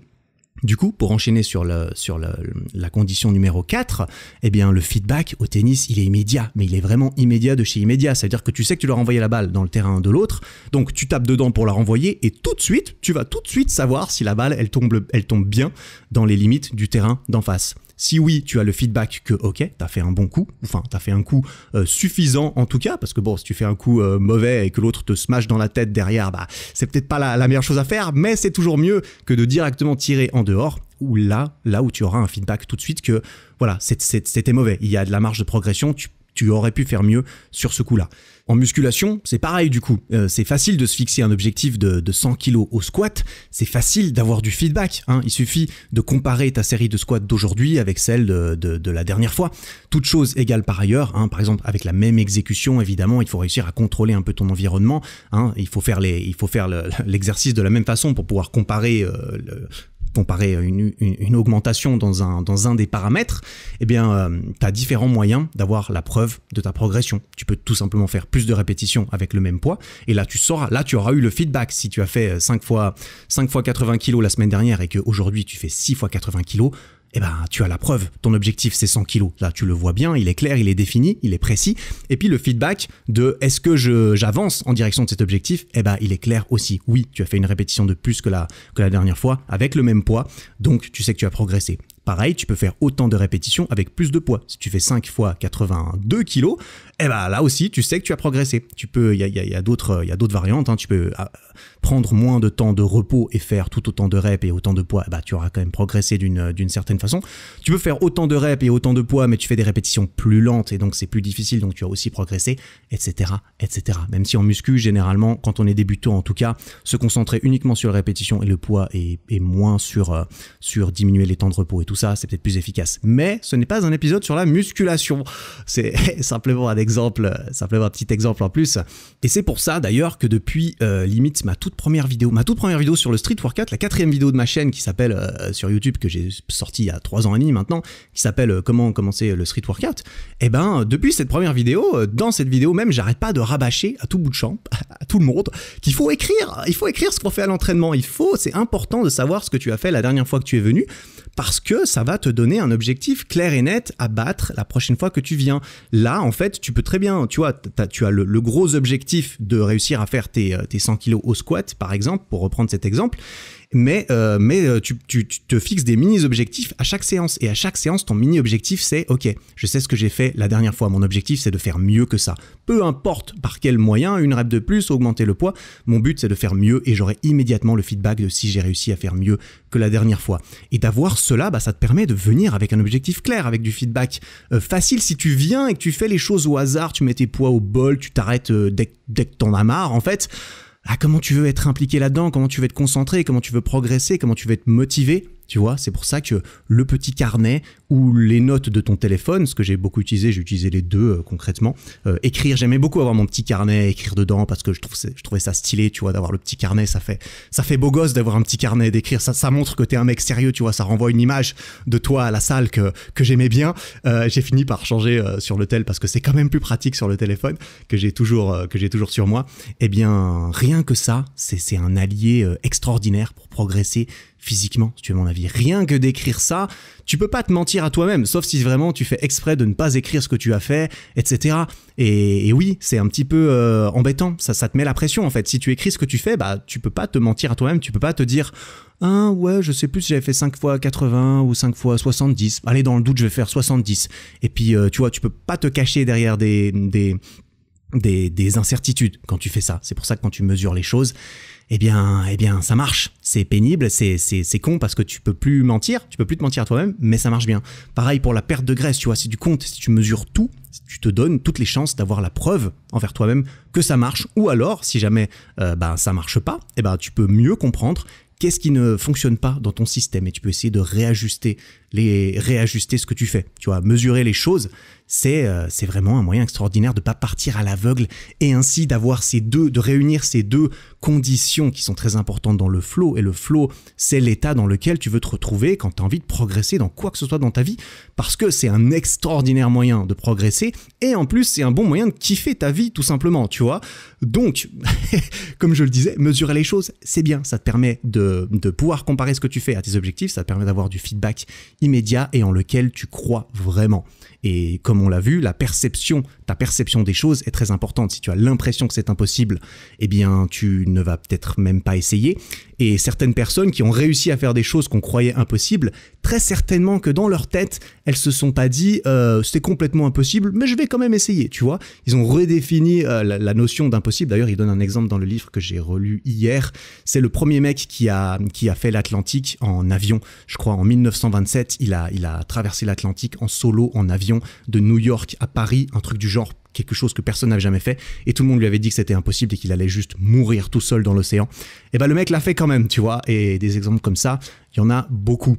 S1: du coup, pour enchaîner sur, la condition numéro 4, eh bien, le feedback au tennis, il est immédiat, mais il est vraiment immédiat de chez immédiat. C'est-à-dire que tu sais que tu leur envoyé la balle dans le terrain de l'autre, donc tu tapes dedans pour la renvoyer et tout de suite, tu vas tout de suite savoir si la balle, elle tombe, elle tombe bien dans les limites du terrain d'en face. Si oui, tu as le feedback que ok, t'as fait un bon coup, enfin t'as fait un coup euh, suffisant en tout cas, parce que bon, si tu fais un coup euh, mauvais et que l'autre te smash dans la tête derrière, bah c'est peut-être pas la, la meilleure chose à faire, mais c'est toujours mieux que de directement tirer en dehors ou là, là où tu auras un feedback tout de suite que voilà, c'était mauvais. Il y a de la marge de progression, tu tu aurais pu faire mieux sur ce coup-là. En musculation, c'est pareil du coup. Euh, c'est facile de se fixer un objectif de, 100 kg au squat. C'est facile d'avoir du feedback. Hein. Il suffit de comparer ta série de squats d'aujourd'hui avec celle de, la dernière fois. Toutes choses égales par ailleurs. Hein. Par exemple, avec la même exécution, évidemment, il faut réussir à contrôler un peu ton environnement. Hein. Il faut faire l'exercice de la même façon pour pouvoir comparer euh, comparer une, une, augmentation dans un, dans un des paramètres, eh bien, euh, tu as différents moyens d'avoir la preuve de ta progression. Tu peux tout simplement faire plus de répétitions avec le même poids, et là, tu sauras, là, tu auras eu le feedback. Si tu as fait 5 euh, fois, 5 fois 80 kg la semaine dernière et qu'aujourd'hui, tu fais 6 fois 80 kg, eh ben, tu as la preuve. Ton objectif, c'est 100 kilos. Là, tu le vois bien, il est clair, il est défini, il est précis. Et puis, le feedback de est-ce que j'avance en direction de cet objectif, eh ben, il est clair aussi. Oui, tu as fait une répétition de plus que la, que la dernière fois avec le même poids. Donc, tu sais que tu as progressé. Pareil, tu peux faire autant de répétitions avec plus de poids. Si tu fais 5 fois 82 kilos, eh ben là aussi, tu sais que tu as progressé. Tu peux, il y a, y a d'autres variantes. Hein. Tu peux ah, prendre moins de temps de repos et faire tout autant de reps et autant de poids. Eh ben, tu auras quand même progressé d'une certaine façon. Tu peux faire autant de reps et autant de poids, mais tu fais des répétitions plus lentes et donc c'est plus difficile. Donc tu as aussi progressé, etc., etc. Même si en muscu, généralement, quand on est débutant, en tout cas, se concentrer uniquement sur la répétition et le poids et, moins sur, euh, sur diminuer les temps de repos et tout ça, c'est peut-être plus efficace. Mais ce n'est pas un épisode sur la musculation. C'est <laughs> simplement un exemple, simplement un petit exemple en plus. Et c'est pour ça d'ailleurs que depuis euh, limite ma toute première vidéo, ma toute première vidéo sur le street workout, la quatrième vidéo de ma chaîne qui s'appelle euh, sur YouTube que j'ai sorti il y a trois ans et demi maintenant, qui s'appelle euh, Comment commencer le street workout. Et eh ben depuis cette première vidéo, dans cette vidéo même, j'arrête pas de rabâcher à tout bout de champ, <laughs> à tout le monde, qu'il faut écrire, il faut écrire ce qu'on fait à l'entraînement. Il faut, c'est important de savoir ce que tu as fait la dernière fois que tu es venu parce que ça va te donner un objectif clair et net à battre la prochaine fois que tu viens. Là, en fait, tu peux très bien, tu vois, as, tu as le, gros objectif de réussir à faire tes, euh, tes 100 kilos au squat, par exemple, pour reprendre cet exemple mais, euh, mais euh, tu, te fixes des mini-objectifs à chaque séance. Et à chaque séance, ton mini-objectif, c'est OK, je sais ce que j'ai fait la dernière fois. Mon objectif, c'est de faire mieux que ça. Peu importe par quel moyen, une rep de plus, augmenter le poids, mon but, c'est de faire mieux et j'aurai immédiatement le feedback de si j'ai réussi à faire mieux que la dernière fois. Et d'avoir cela, bah, ça te permet de venir avec un objectif clair, avec du feedback euh, facile. Si tu viens et que tu fais les choses au hasard, tu mets tes poids au bol, tu t'arrêtes dès, dès que t'en as marre, en fait, ah, comment tu veux être impliqué là-dedans, comment tu veux te concentrer, comment tu veux progresser, comment tu veux être motivé. Tu vois, c'est pour ça que le petit carnet ou les notes de ton téléphone, ce que j'ai beaucoup utilisé, j'ai utilisé les deux euh, concrètement. Euh, écrire, j'aimais beaucoup avoir mon petit carnet, écrire dedans parce que je, trouve, je trouvais ça stylé, tu vois, d'avoir le petit carnet, ça fait, ça fait beau gosse d'avoir un petit carnet d'écrire, ça, montre que t'es un mec sérieux, tu vois, ça renvoie une image de toi à la salle que, que j'aimais bien. Euh, j'ai fini par changer sur le tel parce que c'est quand même plus pratique sur le téléphone que j'ai toujours, que j'ai toujours sur moi. Eh bien, rien que ça, c'est un allié extraordinaire pour progresser physiquement, si tu veux mon avis. Rien que d'écrire ça, tu peux pas te mentir à toi-même, sauf si vraiment tu fais exprès de ne pas écrire ce que tu as fait, etc. Et, oui, c'est un petit peu euh, embêtant, ça, te met la pression en fait. Si tu écris ce que tu fais, bah tu peux pas te mentir à toi-même, tu peux pas te dire ah ouais, je sais plus si j'avais fait 5 fois 80 ou 5 fois 70. Allez, dans le doute, je vais faire 70. Et puis, euh, tu vois, tu peux pas te cacher derrière des, des, des incertitudes quand tu fais ça. C'est pour ça que quand tu mesures les choses, eh bien, eh bien, ça marche. C'est pénible, c'est, c'est, con parce que tu peux plus mentir, tu peux plus te mentir à toi-même, mais ça marche bien. Pareil pour la perte de graisse, tu vois, c'est du compte. si tu mesures tout, tu te donnes toutes les chances d'avoir la preuve envers toi-même que ça marche. Ou alors, si jamais ça euh, ben, ça marche pas, eh ben, tu peux mieux comprendre qu'est-ce qui ne fonctionne pas dans ton système et tu peux essayer de réajuster les réajuster ce que tu fais. Tu vois, mesurer les choses, c'est euh, c'est vraiment un moyen extraordinaire de pas partir à l'aveugle et ainsi d'avoir ces deux, de réunir ces deux conditions qui sont très importantes dans le flow. Et le flow, c'est l'état dans lequel tu veux te retrouver quand tu as envie de progresser dans quoi que ce soit dans ta vie, parce que c'est un extraordinaire moyen de progresser et en plus c'est un bon moyen de kiffer ta vie tout simplement, tu vois. Donc, <laughs> comme je le disais, mesurer les choses, c'est bien. Ça te permet de, de pouvoir comparer ce que tu fais à tes objectifs, ça te permet d'avoir du feedback immédiat et en lequel tu crois vraiment. Et comme on l'a vu, la perception, ta perception des choses est très importante. Si tu as l'impression que c'est impossible, eh bien, tu ne vas peut-être même pas essayer. Et certaines personnes qui ont réussi à faire des choses qu'on croyait impossibles, très certainement que dans leur tête, elles se sont pas dit euh, c'est complètement impossible, mais je vais quand même essayer, tu vois. Ils ont redéfini euh, la, la, notion d'impossible. D'ailleurs, il donne un exemple dans le livre que j'ai relu hier. C'est le premier mec qui a, qui a fait l'Atlantique en avion, je crois, en 1927. Il a, il a traversé l'Atlantique en solo, en avion de New York à Paris, un truc du genre quelque chose que personne n'avait jamais fait, et tout le monde lui avait dit que c'était impossible et qu'il allait juste mourir tout seul dans l'océan, et eh bien le mec l'a fait quand même, tu vois, et des exemples comme ça, il y en a beaucoup.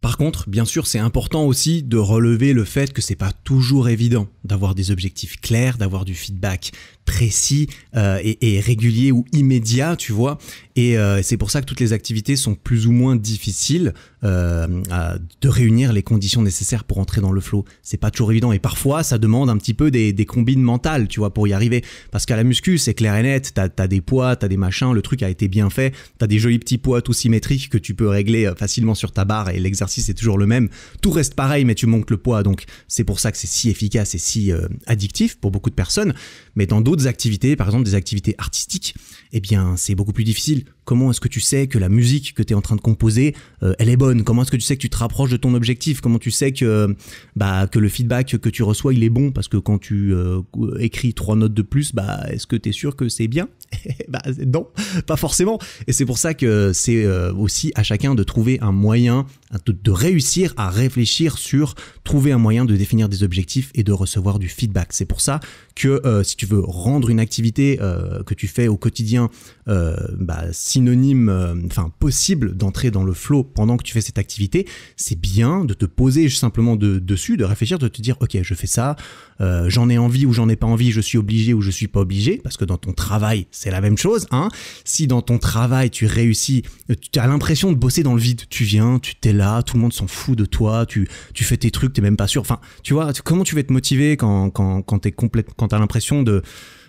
S1: Par contre, bien sûr, c'est important aussi de relever le fait que c'est pas toujours évident d'avoir des objectifs clairs, d'avoir du feedback précis euh, et, régulier ou immédiat, tu vois. Et euh, c'est pour ça que toutes les activités sont plus ou moins difficiles euh, à, de réunir les conditions nécessaires pour entrer dans le flow. C'est pas toujours évident et parfois ça demande un petit peu des, combines mentales, tu vois, pour y arriver. Parce qu'à la muscu, c'est clair et net, t'as as des poids, t'as des machins, le truc a été bien fait, t'as des jolis petits poids tout symétriques que tu peux régler facilement sur ta barre et l'exercice est toujours le même. Tout reste pareil, mais tu montes le poids, donc c'est pour ça que c'est si efficace et si addictif pour beaucoup de personnes. Mais dans d'autres d'autres activités, par exemple des activités artistiques, eh bien c'est beaucoup plus difficile Comment est-ce que tu sais que la musique que tu es en train de composer, euh, elle est bonne Comment est-ce que tu sais que tu te rapproches de ton objectif Comment tu sais que, euh, bah, que le feedback que tu reçois, il est bon Parce que quand tu euh, écris trois notes de plus, bah, est-ce que tu es sûr que c'est bien <laughs> bah, Non, pas forcément. Et c'est pour ça que c'est aussi à chacun de trouver un moyen, de, réussir à réfléchir sur trouver un moyen de définir des objectifs et de recevoir du feedback. C'est pour ça que si tu veux rendre une activité que tu fais au quotidien, bah, synonyme, euh, enfin possible d'entrer dans le flow pendant que tu fais cette activité, c'est bien de te poser simplement de, dessus, de réfléchir, de te dire ok je fais ça, euh, j'en ai envie ou j'en ai pas envie, je suis obligé ou je suis pas obligé, parce que dans ton travail c'est la même chose. Hein. Si dans ton travail tu réussis, euh, tu as l'impression de bosser dans le vide, tu viens, tu t'es là, tout le monde s'en fout de toi, tu, tu fais tes trucs, tu t'es même pas sûr. Enfin tu vois, comment tu vas te motiver quand, quand, quand t'es complète, quand t'as l'impression de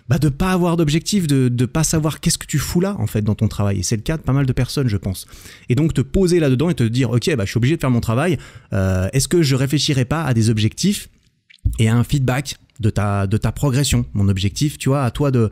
S1: bah, de pas avoir d'objectif, de ne pas savoir qu'est-ce que tu fous là en fait dans ton travail. Et c'est le cas de pas mal de personnes, je pense. Et donc te poser là-dedans et te dire, ok, bah, je suis obligé de faire mon travail. Euh, est-ce que je réfléchirai pas à des objectifs et à un feedback de ta, de ta progression. Mon objectif, tu vois, à toi de,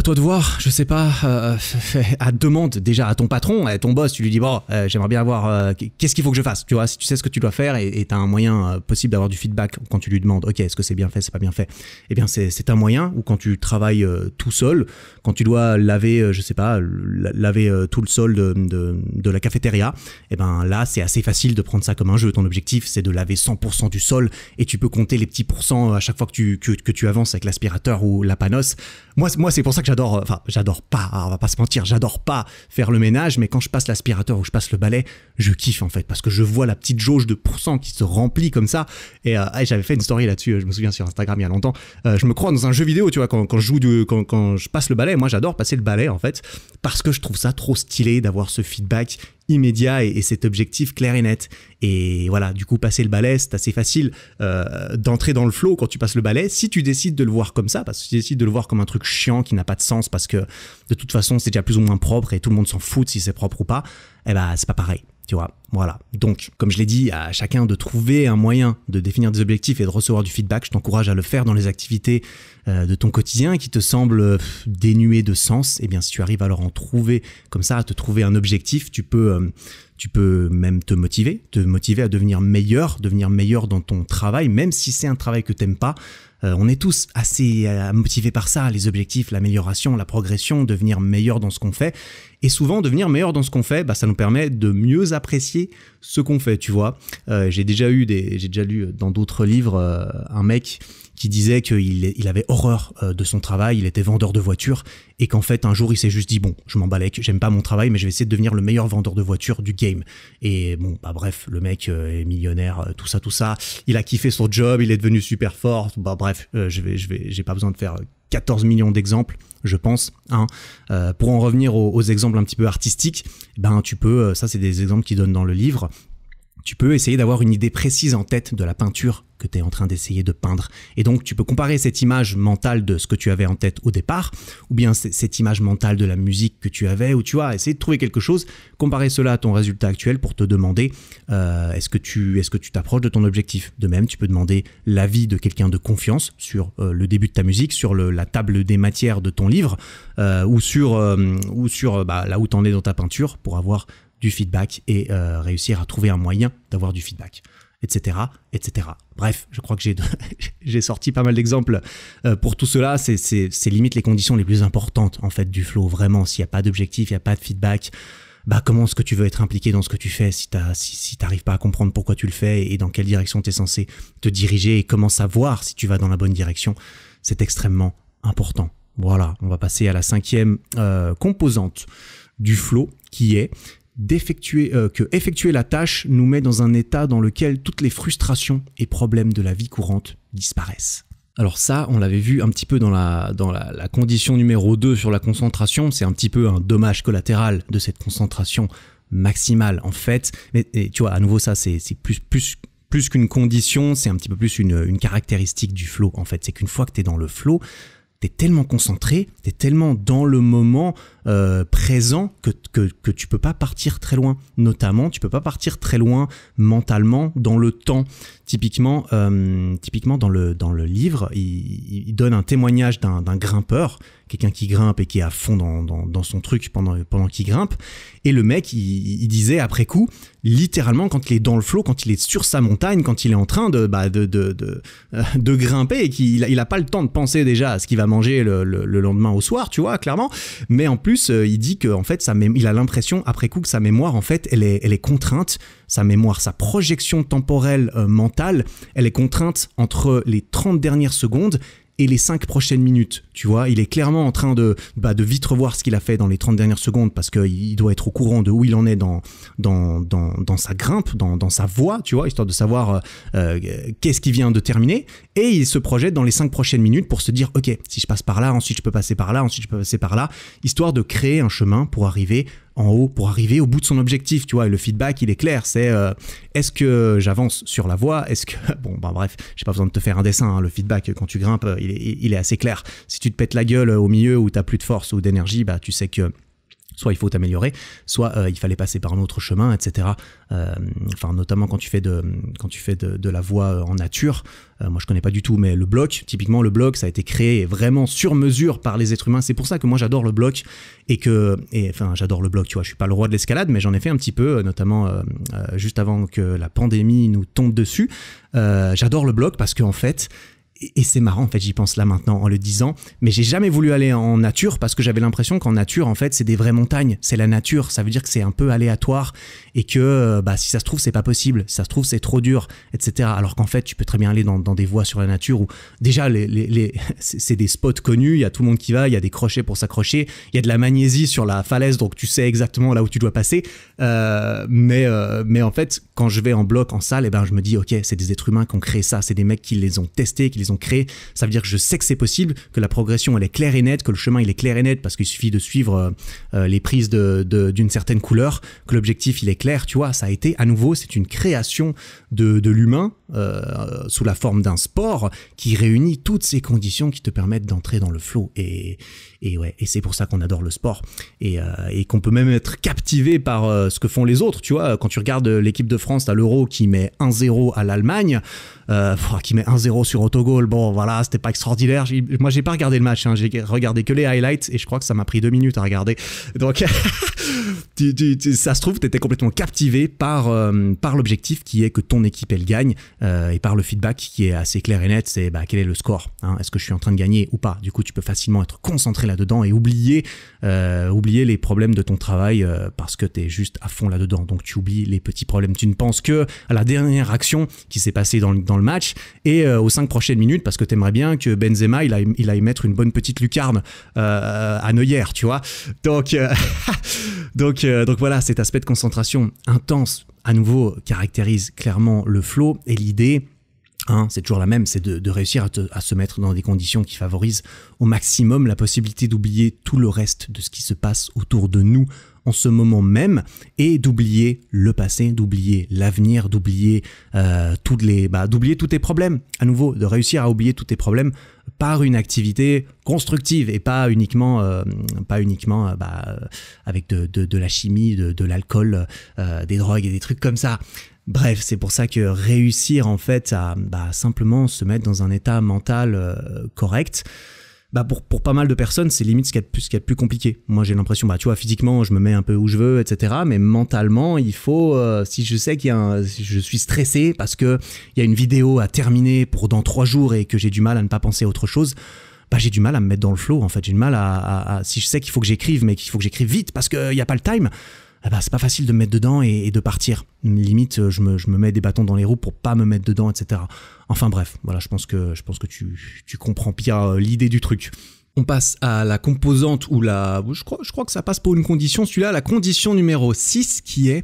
S1: à toi de voir, je sais pas, euh, <laughs> à demande déjà à ton patron, à ton boss, tu lui dis bon, euh, j'aimerais bien avoir, euh, qu'est-ce qu'il faut que je fasse, tu vois, si tu sais ce que tu dois faire et tu as un moyen possible d'avoir du feedback quand tu lui demandes, ok, est-ce que c'est bien fait, c'est pas bien fait, eh bien c'est un moyen ou quand tu travailles tout seul, quand tu dois laver, je sais pas, laver tout le sol de, de, la cafétéria, eh ben là c'est assez facile de prendre ça comme un jeu. Ton objectif c'est de laver 100% du sol et tu peux compter les petits pourcents à chaque fois que tu que, que tu avances avec l'aspirateur ou la panos. Moi moi c'est pour ça que j'adore, euh, enfin j'adore pas, hein, on va pas se mentir, j'adore pas faire le ménage, mais quand je passe l'aspirateur ou je passe le balai, je kiffe en fait, parce que je vois la petite jauge de pourcent qui se remplit comme ça, et, euh, j'avais fait une story là-dessus, euh, je me souviens sur Instagram il y a longtemps, je me crois dans un jeu vidéo, tu vois, quand, je joue, quand, quand je passe le balai, moi j'adore passer le balai en fait, parce que je trouve ça trop stylé d'avoir ce feedback immédiat et, cet objectif clair et net. Et voilà, du coup, passer le balai, c'est assez facile euh, d'entrer dans le flow quand tu passes le balai. Si tu décides de le voir comme ça, parce que si tu décides de le voir comme un truc chiant qui n'a pas de sens parce que de toute façon, c'est déjà plus ou moins propre et tout le monde s'en fout si c'est propre ou pas, eh ben, c'est pas pareil voilà. Donc, comme je l'ai dit, à chacun de trouver un moyen de définir des objectifs et de recevoir du feedback. Je t'encourage à le faire dans les activités euh, de ton quotidien qui te semblent euh, dénuées de sens. Eh bien, si tu arrives alors à en trouver comme ça, à te trouver un objectif, tu peux, euh, tu peux même te motiver, te motiver à devenir meilleur, devenir meilleur dans ton travail, même si c'est un travail que n'aimes pas. Euh, on est tous assez euh, motivés par ça, les objectifs, l'amélioration, la progression, devenir meilleur dans ce qu'on fait. Et souvent, devenir meilleur dans ce qu'on fait, bah, ça nous permet de mieux apprécier ce qu'on fait, tu vois. Euh, j'ai déjà eu des, j'ai déjà lu dans d'autres livres un mec qui disait qu'il il avait horreur euh, de son travail, il était vendeur de voitures, et qu'en fait, un jour, il s'est juste dit, bon, je m'en j'aime pas mon travail, mais je vais essayer de devenir le meilleur vendeur de voitures du game. Et bon, bah bref, le mec euh, est millionnaire, euh, tout ça, tout ça, il a kiffé son job, il est devenu super fort, bah bref, je vais, je vais, j'ai pas besoin de faire 14 millions d'exemples, je pense. Hein. pour en revenir aux, aux, exemples un petit peu artistiques, ben tu peux, ça c'est des exemples qui donnent dans le livre, tu peux essayer d'avoir une idée précise en tête de la peinture que tu es en train d'essayer de peindre. Et donc tu peux comparer cette image mentale de ce que tu avais en tête au départ, ou bien cette image mentale de la musique que tu avais, ou tu vois, essayer de trouver quelque chose, comparer cela à ton résultat actuel pour te demander euh, est-ce que tu est que tu t'approches de ton objectif. De même, tu peux demander l'avis de quelqu'un de confiance sur euh, le début de ta musique, sur la table des matières de ton livre, euh, ou sur, ou sur bah, là où tu en es dans ta peinture pour avoir du feedback et euh, réussir à trouver un moyen d'avoir du feedback, etc., etc. Bref, je crois que j'ai <laughs> sorti pas mal d'exemples. Euh, pour tout cela, c'est limite les conditions les plus importantes en fait du flow. Vraiment, s'il n'y a pas d'objectif, il n'y a pas de feedback, bah comment est-ce que tu veux être impliqué dans ce que tu fais si tu si, si pas à comprendre pourquoi tu le fais et dans quelle direction tu es censé te diriger et comment savoir si tu vas dans la bonne direction, c'est extrêmement important. Voilà, on va passer à la cinquième euh, composante du flow qui est d'effectuer euh, que effectuer la tâche nous met dans un état dans lequel toutes les frustrations et problèmes de la vie courante disparaissent. Alors ça, on l'avait vu un petit peu dans la, dans la, condition numéro 2 sur la concentration, c'est un petit peu un dommage collatéral de cette concentration maximale en fait. Mais tu vois, à nouveau ça, c'est plus, plus, plus qu'une condition, c'est un petit peu plus une, caractéristique du flow en fait. C'est qu'une fois que tu es dans le flow, tu es tellement concentré, tu es tellement dans le moment, euh, présent que, que, que tu peux pas partir très loin. Notamment, tu peux pas partir très loin mentalement dans le temps. Typiquement, euh, typiquement dans, le, dans le livre, il, donne un témoignage d'un, grimpeur, quelqu'un qui grimpe et qui est à fond dans, dans, son truc pendant, pendant qu'il grimpe. Et le mec, il, disait après coup, littéralement, quand il est dans le flot, quand il est sur sa montagne, quand il est en train de, bah, de, de, <laughs> de, grimper et qu'il n'a il a pas le temps de penser déjà à ce qu'il va manger le, le lendemain au soir, tu vois, clairement. Mais en plus, euh, il dit que en fait, il a l'impression après coup que sa mémoire, en fait, elle est, contrainte. Sa mémoire, sa projection temporelle euh, mentale, elle est contrainte entre les 30 dernières secondes et les cinq prochaines minutes. Tu vois, il est clairement en train de, bah, de vite revoir ce qu'il a fait dans les 30 dernières secondes parce qu'il doit être au courant de où il en est dans, dans, sa grimpe, dans, sa voie, tu vois, histoire de savoir euh, euh, qu'est-ce qui vient de terminer. Et il se projette dans les cinq prochaines minutes pour se dire, ok, si je passe par là, ensuite je peux passer par là, ensuite je peux passer par là, histoire de créer un chemin pour arriver en haut pour arriver au bout de son objectif, tu vois. Et le feedback, il est clair, c'est euh, est-ce que j'avance sur la voie Est-ce que <laughs> bon, bah bref, j'ai pas besoin de te faire un dessin. Hein. le feedback quand tu grimpes, euh, il est, assez clair. Si tu te pètes la gueule euh, au milieu où t'as plus de force ou d'énergie, bah tu sais que soit il faut t'améliorer, soit euh, il fallait passer par un autre chemin, etc. Euh, enfin, notamment quand tu fais de, quand tu fais de, la voie euh, en nature. moi, je connais pas du tout, mais le bloc, typiquement, le bloc, ça a été créé vraiment sur mesure par les êtres humains. C'est pour ça que moi, j'adore le bloc et que, et, enfin, j'adore le bloc. Tu vois, je suis pas le roi de l'escalade, mais j'en ai fait un petit peu, notamment juste avant que la pandémie nous tombe dessus. j'adore le bloc parce qu'en en fait, et c'est marrant en fait, j'y pense là maintenant en le disant, mais j'ai jamais voulu aller en nature parce que j'avais l'impression qu'en nature en fait c'est des vraies montagnes, c'est la nature, ça veut dire que c'est un peu aléatoire et que euh, bah, si ça se trouve c'est pas possible, ça se trouve c'est trop dur, etc. Alors qu'en fait tu peux très bien aller dans, des voies sur la nature où déjà <laughs> c'est des spots connus, il y a tout le monde qui va, il y a des crochets pour s'accrocher, il y a de la magnésie sur la falaise donc tu sais exactement là où tu dois passer, euh, mais, euh, mais en fait quand je vais en bloc, en salle, et eh ben, je me dis ok c'est des êtres humains qui ont créé ça, c'est des mecs qui les ont testés, qui les créé. Ça veut dire que je sais que c'est possible, que la progression elle est claire et nette, que le chemin il est clair et net parce qu'il suffit de suivre euh, euh, les prises d'une de, d'une certaine couleur, que l'objectif il est clair, tu vois, ça a été à nouveau, c'est une création de, de l'humain euh, sous la forme d'un sport qui réunit toutes ces conditions qui te permettent d'entrer dans le flot. Et, et ouais, et c'est pour ça qu'on adore le sport et, et qu'on peut même être captivé par ce que font les autres, tu vois, quand tu regardes l'équipe de France, t'as l'Euro qui met 1-0 à l'Allemagne, qui met 1-0 sur au bon voilà, c'était pas extraordinaire. Moi j'ai pas regardé le match, hein. j'ai regardé que les highlights et je crois que ça m'a pris deux minutes à regarder. Donc <laughs> ça se trouve, tu étais complètement captivé par, euh, par l'objectif qui est que ton équipe elle gagne euh, et par le feedback qui est assez clair et net, c'est bah, quel est le score hein. Est-ce que je suis en train de gagner ou pas Du coup tu peux facilement être concentré là-dedans et oublier, euh, oublier les problèmes de ton travail parce que tu es juste à fond là-dedans. Donc tu oublies les petits problèmes. Tu ne penses que à la dernière action qui s'est passée dans, dans le match et aux cinq prochaines minutes parce que t'aimerais bien que Benzema il aille, il aille mettre une bonne petite lucarne euh, à Neuer, tu vois. Donc, euh, <laughs> donc, euh, donc voilà, cet aspect de concentration intense, à nouveau, caractérise clairement le flow et l'idée. Hein, c'est toujours la même, c'est de, réussir à, se mettre dans des conditions qui favorisent au maximum la possibilité d'oublier tout le reste de ce qui se passe autour de nous en ce moment même et d'oublier le passé, d'oublier l'avenir, d'oublier euh, les, bah, tous tes problèmes. À nouveau, de réussir à oublier tous tes problèmes par une activité constructive et pas uniquement, euh, pas uniquement euh, bah, avec de, la chimie, de, l'alcool, des drogues et des trucs comme ça. Bref, c'est pour ça que réussir en fait à bah, simplement se mettre dans un état mental correct, bah, pour, pas mal de personnes, c'est limite ce qu'il y, a plus, ce compliqué. Moi, j'ai l'impression, bah, tu vois, physiquement, je me mets un peu où je veux, etc. Mais mentalement, il faut, euh, si je sais qu'il je suis stressé parce que y a une vidéo à terminer pour dans trois jours et que j'ai du mal à ne pas penser à autre chose, bah, j'ai du mal à me mettre dans le flow en fait j'ai du mal à, si je sais qu'il faut que j'écrive mais qu'il faut que j'écrive vite parce qu'il n'y a pas le time ah bah, c'est pas facile de mettre dedans et, de partir. Limite, euh, je me, mets des bâtons dans les roues pour pas me mettre dedans, etc. Enfin bref, voilà, je pense que, je pense que tu, comprends bien euh, l'idée du truc. On passe à la composante ou la. Je crois, je crois que ça passe pour une condition, celui-là, la condition numéro 6 qui est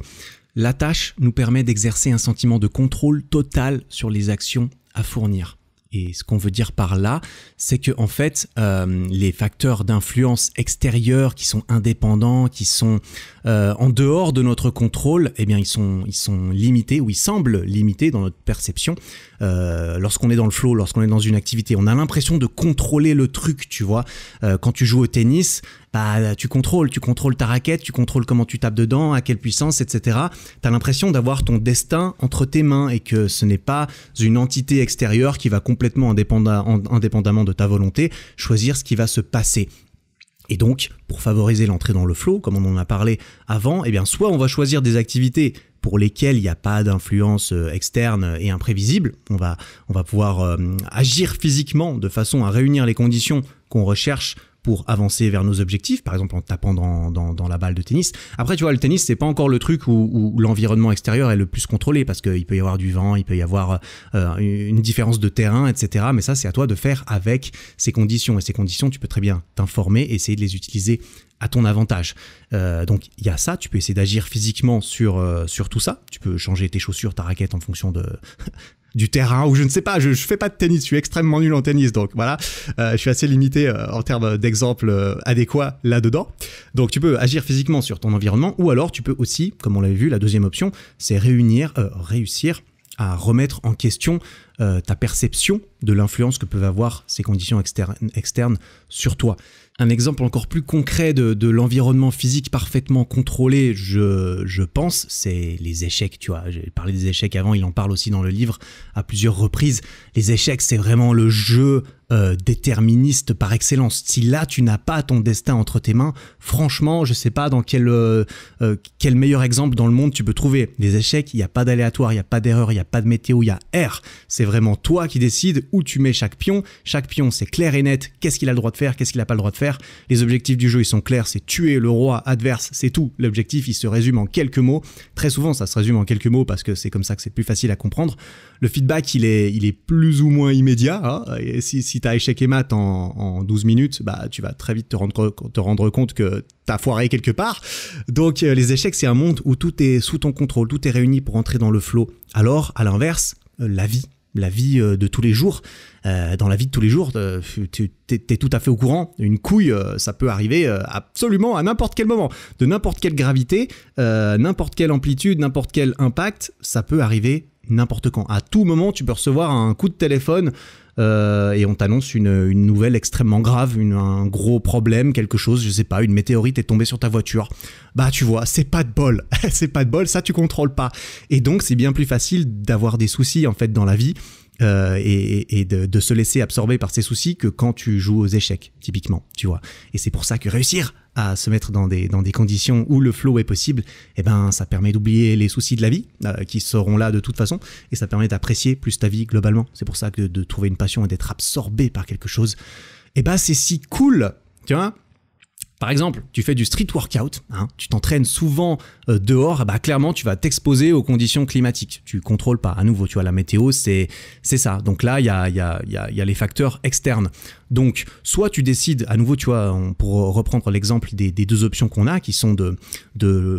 S1: la tâche nous permet d'exercer un sentiment de contrôle total sur les actions à fournir. Et ce qu'on veut dire par là, c'est que en fait, euh, les facteurs d'influence extérieurs qui sont indépendants, qui sont euh, en dehors de notre contrôle, eh bien, ils sont, ils sont limités ou ils semblent limités dans notre perception. Euh, lorsqu'on est dans le flow, lorsqu'on est dans une activité, on a l'impression de contrôler le truc, tu vois. quand tu joues au tennis, bah, tu contrôles, tu contrôles ta raquette, tu contrôles comment tu tapes dedans, à quelle puissance, etc. Tu as l'impression d'avoir ton destin entre tes mains et que ce n'est pas une entité extérieure qui va complètement indépendamment de ta volonté choisir ce qui va se passer. Et donc, pour favoriser l'entrée dans le flow, comme on en a parlé avant, eh bien, soit on va choisir des activités pour lesquelles il n'y a pas d'influence euh, externe et imprévisible. On va, on va pouvoir euh, agir physiquement de façon à réunir les conditions qu'on recherche avancer vers nos objectifs, par exemple en tapant dans, la balle de tennis. Après, tu vois, le tennis, c'est pas encore le truc où, l'environnement extérieur est le plus contrôlé, parce qu'il peut y avoir du vent, il peut y avoir euh, une différence de terrain, etc. Mais ça, c'est à toi de faire avec ces conditions. Et ces conditions, tu peux très bien t'informer, et essayer de les utiliser à ton avantage. Euh, donc il y a ça, tu peux essayer d'agir physiquement sur, euh, sur tout ça. Tu peux changer tes chaussures, ta raquette en fonction de, <laughs> du terrain ou je ne sais pas, je, je fais pas de tennis, je suis extrêmement nul en tennis, donc voilà, euh, je suis assez limité en termes d'exemples adéquats là-dedans. Donc tu peux agir physiquement sur ton environnement ou alors tu peux aussi, comme on l'avait vu, la deuxième option, c'est réunir, réussir à remettre en question ta perception de l'influence que peuvent avoir ces conditions externes sur toi un exemple encore plus concret de, l'environnement physique parfaitement contrôlé, je, je pense, c'est les échecs, tu vois. J'ai parlé des échecs avant, il en parle aussi dans le livre à plusieurs reprises. Les échecs, c'est vraiment le jeu euh, déterministe par excellence. Si là tu n'as pas ton destin entre tes mains, franchement, je sais pas dans quel euh, euh, quel meilleur exemple dans le monde tu peux trouver. Les échecs, il n'y a pas d'aléatoire, il n'y a pas d'erreur, il n'y a pas de météo, il y a R. C'est vraiment toi qui décides où tu mets chaque pion. Chaque pion, c'est clair et net. Qu'est-ce qu'il a le droit de faire, qu'est-ce qu'il n'a pas le droit de faire. Les objectifs du jeu, ils sont clairs. C'est tuer le roi adverse, c'est tout. L'objectif, il se résume en quelques mots. Très souvent, ça se résume en quelques mots parce que c'est comme ça que c'est plus facile à comprendre le feedback, il est, il est plus ou moins immédiat. Hein. si si tu as échec et mat en, 12 minutes, bah, tu vas très vite te rendre, te rendre compte que tu as foiré quelque part. Donc, euh, les échecs, c'est un monde où tout est sous ton contrôle, tout est réuni pour entrer dans le flot. Alors, à l'inverse, euh, la vie, la vie euh, de tous les jours. dans la vie de tous les jours, tu es, tout à fait au courant. Une couille, ça peut arriver absolument à n'importe quel moment, de n'importe quelle gravité, n'importe quelle amplitude, n'importe quel impact, ça peut arriver n'importe quand. À tout moment, tu peux recevoir un coup de téléphone euh, et on t'annonce une, nouvelle extrêmement grave, un gros problème, quelque chose, je sais pas, une météorite est tombée sur ta voiture. Bah tu vois, c'est pas de bol, <laughs> c'est pas de bol, ça tu contrôles pas. Et donc c'est bien plus facile d'avoir des soucis en fait dans la vie euh, et, de, de, se laisser absorber par ces soucis que quand tu joues aux échecs, typiquement, tu vois. Et c'est pour ça que réussir, à se mettre dans des, dans des conditions où le flow est possible, eh ben, ça permet d'oublier les soucis de la vie, euh, qui seront là de toute façon, et ça permet d'apprécier plus ta vie globalement. C'est pour ça que de, trouver une passion et d'être absorbé par quelque chose, eh ben, c'est si cool, tu vois par exemple, tu fais du street workout, hein, tu t'entraînes souvent euh, dehors, bah clairement tu vas t'exposer aux conditions climatiques. Tu contrôles pas. À nouveau, tu vois, la météo, c'est ça. Donc là, il y a, les facteurs externes. Donc, soit tu décides, à nouveau, tu vois, pour reprendre l'exemple des, deux options qu'on a, qui sont de,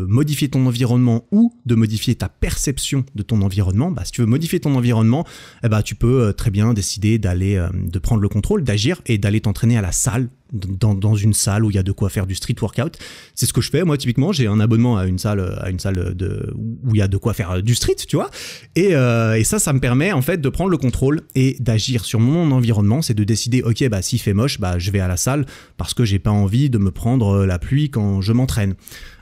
S1: modifier ton environnement ou de modifier ta perception de ton environnement. Bah, si tu veux modifier ton environnement, eh bah, tu peux euh, très bien décider d'aller, euh, de prendre le contrôle, d'agir et d'aller t'entraîner à la salle dans, une salle où il y a de quoi faire du street workout. C'est ce que je fais. Moi, typiquement, j'ai un abonnement à une salle, à une salle de, où il y a de quoi faire euh, du street, tu vois. Et, euh, et, ça, ça me permet en fait de prendre le contrôle et d'agir sur mon environnement. C'est de décider, ok, bah s'il fait moche, bah je vais à la salle parce que j'ai pas envie de me prendre euh, la pluie quand je m'entraîne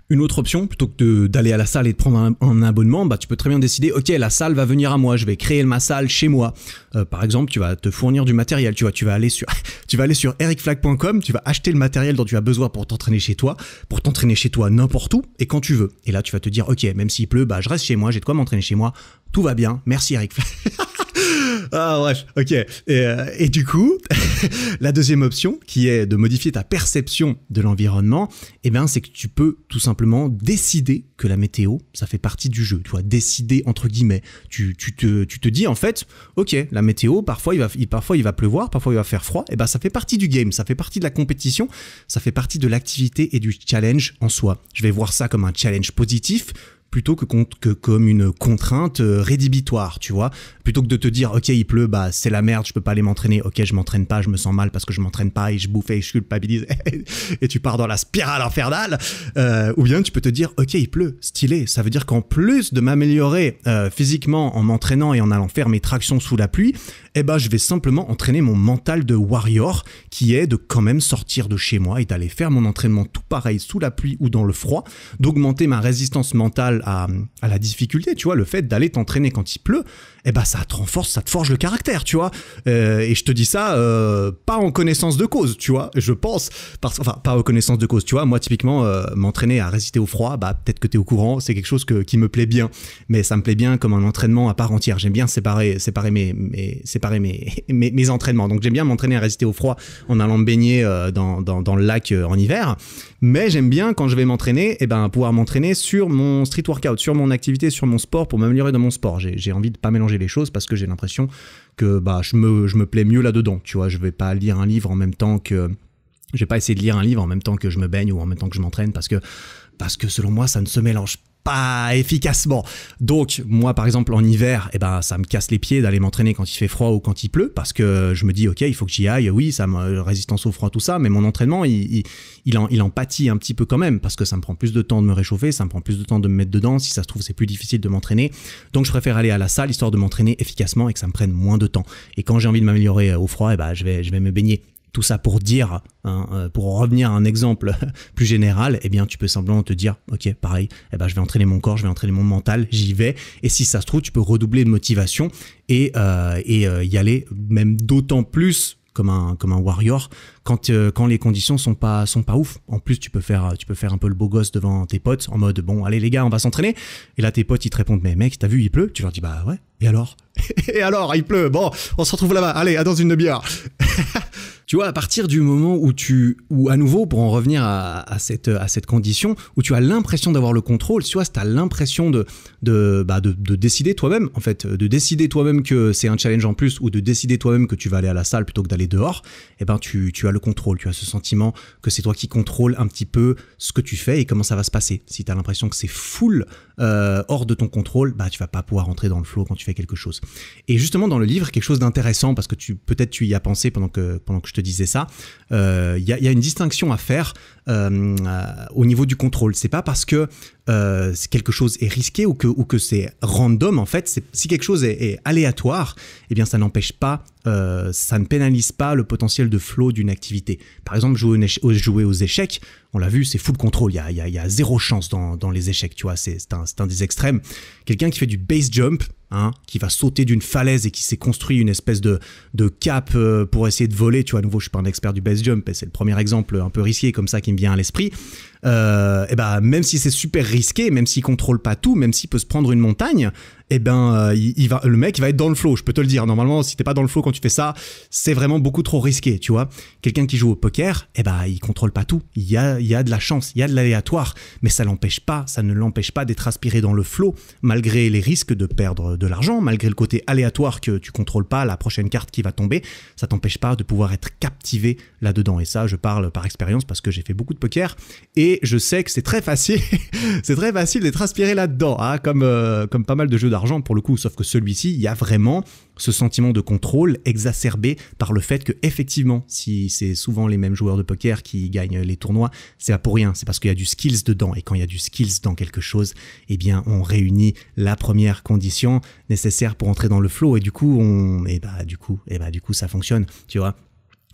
S1: une autre option, plutôt que d'aller à la salle et de prendre un, abonnement, bah, tu peux très bien décider, ok, la salle va venir à moi, je vais créer ma salle chez moi. Euh, par exemple, tu vas te fournir du matériel, tu vois, tu vas aller sur, <laughs> tu vas aller sur ericflag.com, tu vas acheter le matériel dont tu as besoin pour t'entraîner chez toi, pour t'entraîner chez toi n'importe où et quand tu veux. Et là, tu vas te dire, ok, même s'il pleut, bah, je reste chez moi, j'ai de quoi m'entraîner chez moi, tout va bien, merci Eric <laughs> Ah bref, ok. Euh, et, du coup, <laughs> la deuxième option, qui est de modifier ta perception de l'environnement, eh ben, c'est que tu peux tout simplement décider que la météo, ça fait partie du jeu. Tu vois, décider entre guillemets. Tu, te, tu te dis en fait, ok, la météo, parfois il, va, parfois il va pleuvoir, parfois il va faire froid. Et eh ben, ça fait partie du game, ça fait partie de la compétition, ça fait partie de l'activité et du challenge en soi. Je vais voir ça comme un challenge positif plutôt que, comme une contrainte euh, rédhibitoire, tu vois. Plutôt que de te dire, ok, il pleut, bah c'est la merde, je peux pas aller m'entraîner, ok, je m'entraîne pas, je me sens mal parce que je m'entraîne pas et je bouffe et je culpabilise <laughs> et tu pars dans la spirale infernale. Euh, ou bien tu peux te dire, ok, il pleut, stylé, ça veut dire qu'en plus de m'améliorer euh, physiquement en m'entraînant et en allant faire mes tractions sous la pluie, eh ben je vais simplement entraîner mon mental de warrior qui est de quand même sortir de chez moi et d'aller faire mon entraînement tout pareil sous la pluie ou dans le froid, d'augmenter ma résistance mentale à, la difficulté, tu vois, le fait d'aller t'entraîner quand il pleut, eh ben ça te renforce, ça te forge le caractère, tu vois. Euh, et je te dis ça euh, pas en connaissance de cause, tu vois, je pense, enfin pas en connaissance de cause, tu vois, moi typiquement euh, m'entraîner à résister au froid, bah peut-être que tu es au courant, c'est quelque chose qui me plaît bien, mais ça me plaît bien comme un entraînement à part entière, j'aime bien séparer, séparer mes, <laughs> mes, entraînements. Donc j'aime bien m'entraîner à résister au froid en allant me baigner euh, dans, le lac euh, en hiver. Mais j'aime bien quand je vais m'entraîner, et eh ben, pouvoir m'entraîner sur mon street workout, sur mon activité, sur mon sport pour m'améliorer dans mon sport. J'ai envie de pas mélanger les choses parce que j'ai l'impression que bah, je, me, je me plais mieux là-dedans. Tu vois, je vais pas lire un livre en même temps que je vais pas essayer de lire un livre en même temps que je me baigne ou en même temps que je m'entraîne parce que parce que selon moi, ça ne se mélange pas efficacement. Donc moi par exemple en hiver, eh ben ça me casse les pieds d'aller m'entraîner quand il fait froid ou quand il pleut parce que je me dis ok il faut que j'y aille, oui ça me résistance au froid tout ça, mais mon entraînement il, il, en, pâtit un petit peu quand même parce que ça me prend plus de temps de me réchauffer, ça me prend plus de temps de me mettre dedans, si ça se trouve c'est plus difficile de m'entraîner, donc je préfère aller à la salle histoire de m'entraîner efficacement et que ça me prenne moins de temps. Et quand j'ai envie de m'améliorer euh, au froid, eh ben je vais je vais me baigner tout ça pour dire, hein, euh, pour revenir à un exemple <laughs> plus général, eh bien, tu peux simplement te dire, ok, pareil, eh ben, je vais entraîner mon corps, je vais entraîner mon mental, j'y vais. Et si ça se trouve, tu peux redoubler de motivation et, euh, euh, y aller même d'autant plus comme un comme un warrior quand quand les conditions sont pas sont pas ouf. En plus, tu peux faire tu peux faire un peu le beau gosse devant tes potes en mode bon, allez les gars, on va s'entraîner. Et là tes potes ils te répondent mais mec, t'as vu, il pleut. Tu leur dis bah ouais. Et alors <laughs> Et alors, il pleut. Bon, on se retrouve là-bas. Allez, à dans une bière <laughs> Tu vois, à partir du moment où tu, ou à nouveau, pour en revenir à, cette, à cette condition, où tu as l'impression d'avoir le contrôle, tu vois, tu as l'impression de, de, bah, de, décider toi-même, en fait, de décider toi-même que c'est un challenge en plus, ou de décider toi-même que tu vas aller à la salle plutôt que d'aller dehors, eh ben, tu, tu as le contrôle, tu as ce sentiment que c'est toi qui contrôle un petit peu ce que tu fais et comment ça va se passer. Si tu as l'impression que c'est full, euh, hors de ton contrôle, bah tu vas pas pouvoir rentrer dans le flow quand tu fais quelque chose. Et justement dans le livre, quelque chose d'intéressant parce que tu peut-être tu y as pensé pendant que pendant que je te disais ça, euh, il y, a une distinction à faire euh, euh, au niveau du contrôle. C'est pas parce que euh, quelque chose est risqué ou que, ou que c'est random en fait. Si quelque chose est, aléatoire, eh bien ça n'empêche pas, ça ne pénalise pas le potentiel de flow d'une activité. Par exemple, jouer, aux, jouer aux échecs, on l'a vu, c'est full contrôle. Il y a, y, zéro chance dans, les échecs, tu vois. C'est un, un des extrêmes. Quelqu'un qui fait du base jump, Hein, qui va sauter d'une falaise et qui s'est construit une espèce de, cap euh, pour essayer de voler. Tu vois, à nouveau, je suis pas un expert du base jump, et c'est le premier exemple un peu risqué comme ça qui me vient à l'esprit et euh, eh ben, même si c'est super risqué, même s'il contrôle pas tout, même s'il peut se prendre une montagne, et eh ben, euh, il, va, le mec, il va être dans le flow. Je peux te le dire. Normalement, si t'es pas dans le flow quand tu fais ça, c'est vraiment beaucoup trop risqué, tu vois. Quelqu'un qui joue au poker, et eh ben, il contrôle pas tout. Il y a, il y a de la chance, il y a de l'aléatoire, mais ça l'empêche pas, ça ne l'empêche pas d'être aspiré dans le flow, malgré les risques de perdre de l'argent, malgré le côté aléatoire que tu contrôles pas, la prochaine carte qui va tomber, ça t'empêche pas de pouvoir être captivé là-dedans. Et ça, je parle par expérience parce que j'ai fait beaucoup de poker et je sais que c'est très facile, <laughs> c'est très facile d'être inspiré là-dedans, hein, comme, euh, comme pas mal de jeux d'argent pour le coup, sauf que celui-ci, il y a vraiment ce sentiment de contrôle exacerbé par le fait que effectivement, si c'est souvent les mêmes joueurs de poker qui gagnent les tournois, c'est pas pour rien, c'est parce qu'il y a du skills dedans et quand il y a du skills dans quelque chose, eh bien on réunit la première condition nécessaire pour entrer dans le flow et du coup on et eh bah du coup et eh bah du coup ça fonctionne, tu vois.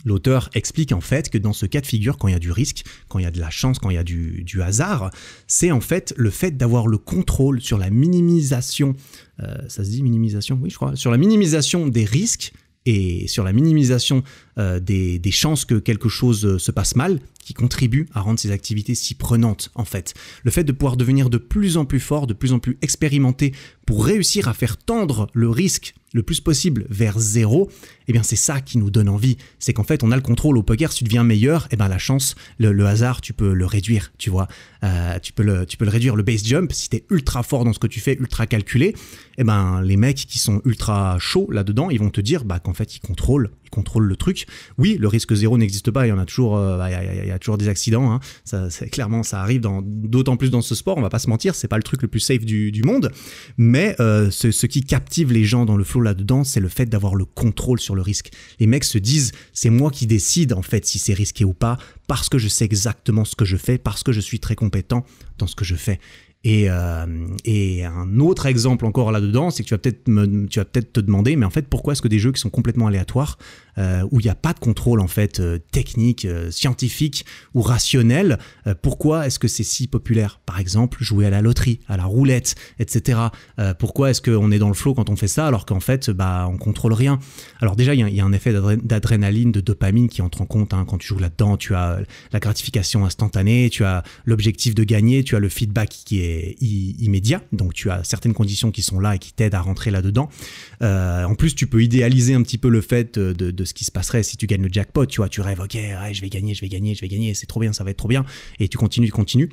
S1: L'auteur explique en fait que dans ce cas de figure, quand il y a du risque, quand il y a de la chance, quand il y a du, hasard, c'est en fait le fait d'avoir le contrôle sur la minimisation, euh, ça se dit minimisation, oui je crois, sur la minimisation des risques et sur la minimisation euh, des, chances que quelque chose euh, se passe mal, qui contribue à rendre ces activités si prenantes en fait. Le fait de pouvoir devenir de plus en plus fort, de plus en plus expérimenté pour réussir à faire tendre le risque le plus possible vers zéro, eh bien c'est ça qui nous donne envie. C'est qu'en fait on a le contrôle au poker, si tu deviens meilleur, eh bien la chance, le, hasard, tu peux le réduire, tu vois. Euh, tu, peux le, tu peux le réduire. Le base jump, si tu es ultra fort dans ce que tu fais, ultra calculé, eh ben les mecs qui sont ultra chauds là-dedans, ils vont te dire bah, qu'en fait ils contrôlent contrôle le truc. Oui, le risque zéro n'existe pas, il y en a toujours, euh, bah, il y, a toujours des accidents. Hein. clairement, ça arrive d'autant plus dans ce sport, on va pas se mentir, c'est pas le truc le plus safe du, monde. Mais euh, ce, qui captive les gens dans le flow là-dedans, c'est le fait d'avoir le contrôle sur le risque. Les mecs se disent, c'est moi qui décide en fait si c'est risqué ou pas, parce que je sais exactement ce que je fais, parce que je suis très compétent dans ce que je fais. Et, euh, et un autre exemple encore là-dedans, c'est que tu vas peut-être peut te demander, mais en fait, pourquoi est-ce que des jeux qui sont complètement aléatoires euh, où il n'y a pas de contrôle en fait euh, technique, euh, scientifique ou rationnel. pourquoi est-ce que c'est si populaire Par exemple, jouer à la loterie, à la roulette, etc. pourquoi est-ce qu'on est dans le flot quand on fait ça alors qu'en fait bah on contrôle rien Alors déjà il y, a un effet d'adrénaline, de dopamine qui entre en compte hein. quand tu joues là-dedans. Tu as la gratification instantanée, tu as l'objectif de gagner, tu as le feedback qui est immédiat. Donc tu as certaines conditions qui sont là et qui t'aident à rentrer là-dedans. en plus tu peux idéaliser un petit peu le fait de ce qui se passerait si tu gagnes le jackpot, tu vois, tu rêves, ok, je vais gagner, je vais gagner, je vais gagner, c'est trop bien, ça va être trop bien, et tu continues, tu continues.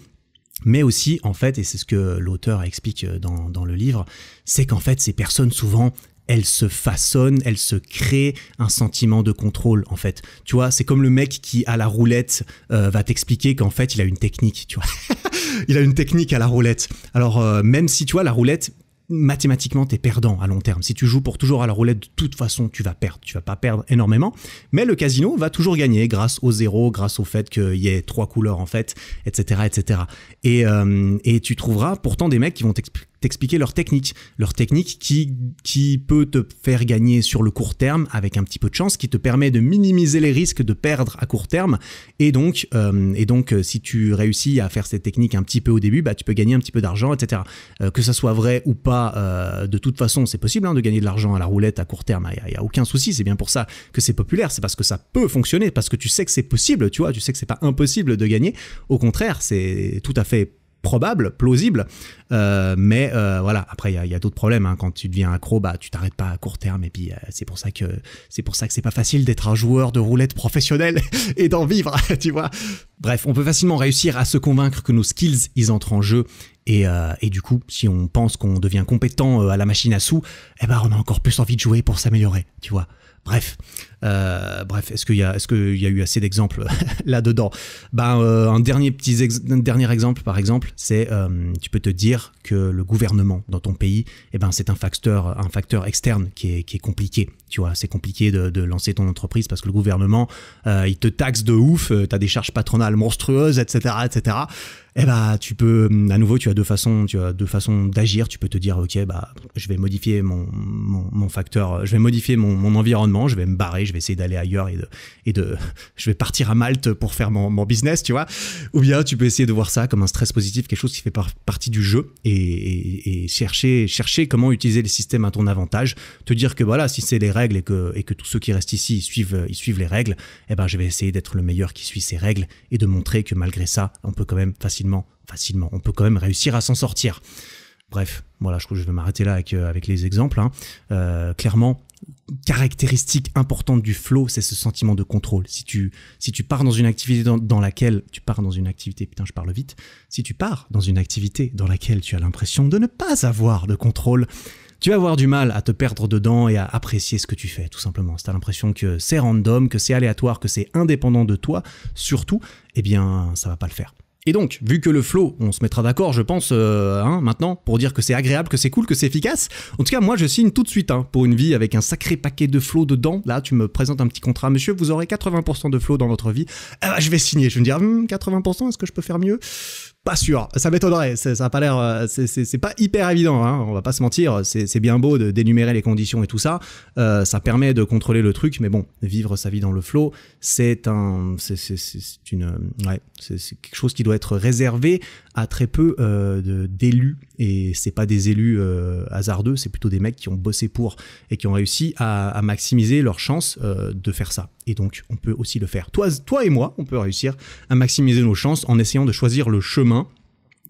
S1: Mais aussi, en fait, et c'est ce que l'auteur explique euh, dans, le livre, c'est qu'en fait, ces personnes, souvent, elles se façonnent elles se créent un sentiment de contrôle en fait. Tu vois, c'est comme le mec qui à la roulette euh, va t'expliquer qu'en fait il a une technique, tu vois. <laughs> il a une technique à la roulette. Alors euh, même si tu vois la roulette, mathématiquement, tu es perdant à long terme. Si tu joues pour toujours à la roulette, de toute façon, tu vas perdre. Tu vas pas perdre énormément. Mais le casino va toujours gagner grâce au zéro, grâce au fait qu'il y ait trois couleurs en fait, etc. etc. Et, euh, et tu trouveras pourtant des mecs qui vont t'expliquer t'expliquer leur technique. Leur technique qui, qui peut te faire gagner sur le court terme avec un petit peu de chance, qui te permet de minimiser les risques de perdre à court terme. Et donc, euh, et donc euh, si tu réussis à faire cette technique un petit peu au début, bah, tu peux gagner un petit peu d'argent, etc. Euh, que ça soit vrai ou pas, de toute façon, c'est possible hein, de gagner de l'argent à la roulette à court terme. Il n'y a, a, aucun souci. C'est bien pour ça que c'est populaire. C'est parce que ça peut fonctionner, parce que tu sais que c'est possible, tu vois. Tu sais que c'est pas impossible de gagner. Au contraire, c'est tout à fait probable, plausible. Euh, mais euh, voilà, après, il y a, d'autres problèmes. Hein. Quand tu deviens accro, bah, tu t'arrêtes pas à court terme. Et puis, euh, c'est pour ça que c'est pour ça que c'est pas facile d'être un joueur de roulette professionnel <laughs> et d'en vivre, <laughs> tu vois. Bref, on peut facilement réussir à se convaincre que nos skills, ils entrent en jeu. Et, et du coup, si on pense qu'on devient compétent à la machine à sous, eh ben, on a encore plus envie de jouer pour s'améliorer, tu vois. Bref, euh, bref, est-ce qu'il y, est y, a eu assez d'exemples <laughs> là-dedans ben, euh, un, dernier petit dernier exemple, par exemple, c'est euh, tu peux te dire que le gouvernement dans ton pays, eh ben, c'est un facteur, un facteur externe qui est, compliqué. Tu vois, c'est compliqué de, lancer ton entreprise parce que le gouvernement, il te taxe de ouf, tu as des charges patronales monstrueuses, etc. etc. Eh ben, tu peux, à nouveau, tu as deux façons, tu as deux façons d'agir. Tu peux te dire, ok, bah, je vais modifier mon, facteur, je vais modifier mon environnement, je vais me barrer, je vais essayer d'aller ailleurs et de, et de, je vais partir à Malte pour faire mon, business, tu vois. Ou bien tu peux essayer de voir ça comme un stress positif, quelque chose qui fait partie du jeu et, chercher, chercher comment utiliser les systèmes à ton avantage. Te dire que voilà, si c'est les règles et que, et que tous ceux qui restent ici, ils suivent, ils suivent les règles, eh ben, je vais essayer d'être le meilleur qui suit ces règles et de montrer que malgré ça, on peut quand même facilement, facilement, on peut quand même réussir à s'en sortir. Bref, voilà, je crois que je vais m'arrêter là avec, euh, avec les exemples. Hein. Euh, clairement, caractéristique importante du flow, c'est ce sentiment de contrôle. Si tu, si tu pars dans une activité dans, laquelle tu pars dans une activité, putain, je parle vite. Si tu pars dans une activité dans laquelle tu as l'impression de ne pas avoir de contrôle, tu vas avoir du mal à te perdre dedans et à apprécier ce que tu fais, tout simplement. Si as l'impression que c'est random, que c'est aléatoire, que c'est indépendant de toi, surtout, eh bien, ça va pas le faire. Et donc, vu que le flow, on se mettra d'accord, je pense, euh, hein, maintenant, pour dire que c'est agréable, que c'est cool, que c'est efficace. En tout cas, moi, je signe tout de suite hein, pour une vie avec un sacré paquet de flow dedans. Là, tu me présentes un petit contrat, monsieur, vous aurez 80% de flow dans votre vie. Eh ben, je vais signer. Je vais me dire, 80%, hmm, est-ce que je peux faire mieux pas sûr. Ça m'étonnerait. Ça a pas l'air. Euh, c'est pas hyper évident. Hein. On va pas se mentir. C'est bien beau de d'énumérer les conditions et tout ça. Euh, ça permet de contrôler le truc. Mais bon, vivre sa vie dans le flot, c'est un, c'est une, ouais, c'est quelque chose qui doit être réservé à très peu euh, d'élus et c'est pas des élus euh, hasardeux, c'est plutôt des mecs qui ont bossé pour et qui ont réussi à, maximiser leurs chances euh, de faire ça. Et donc, on peut aussi le faire. Toi, toi et moi, on peut réussir à maximiser nos chances en essayant de choisir le chemin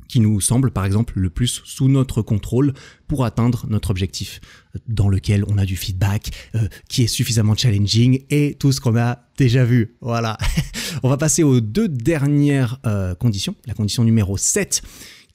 S1: qui nous semble par exemple le plus sous notre contrôle pour atteindre notre objectif, dans lequel on a du feedback, euh, qui est suffisamment challenging et tout ce qu'on a déjà vu. Voilà. <laughs> on va passer aux deux dernières conditions. La condition numéro 7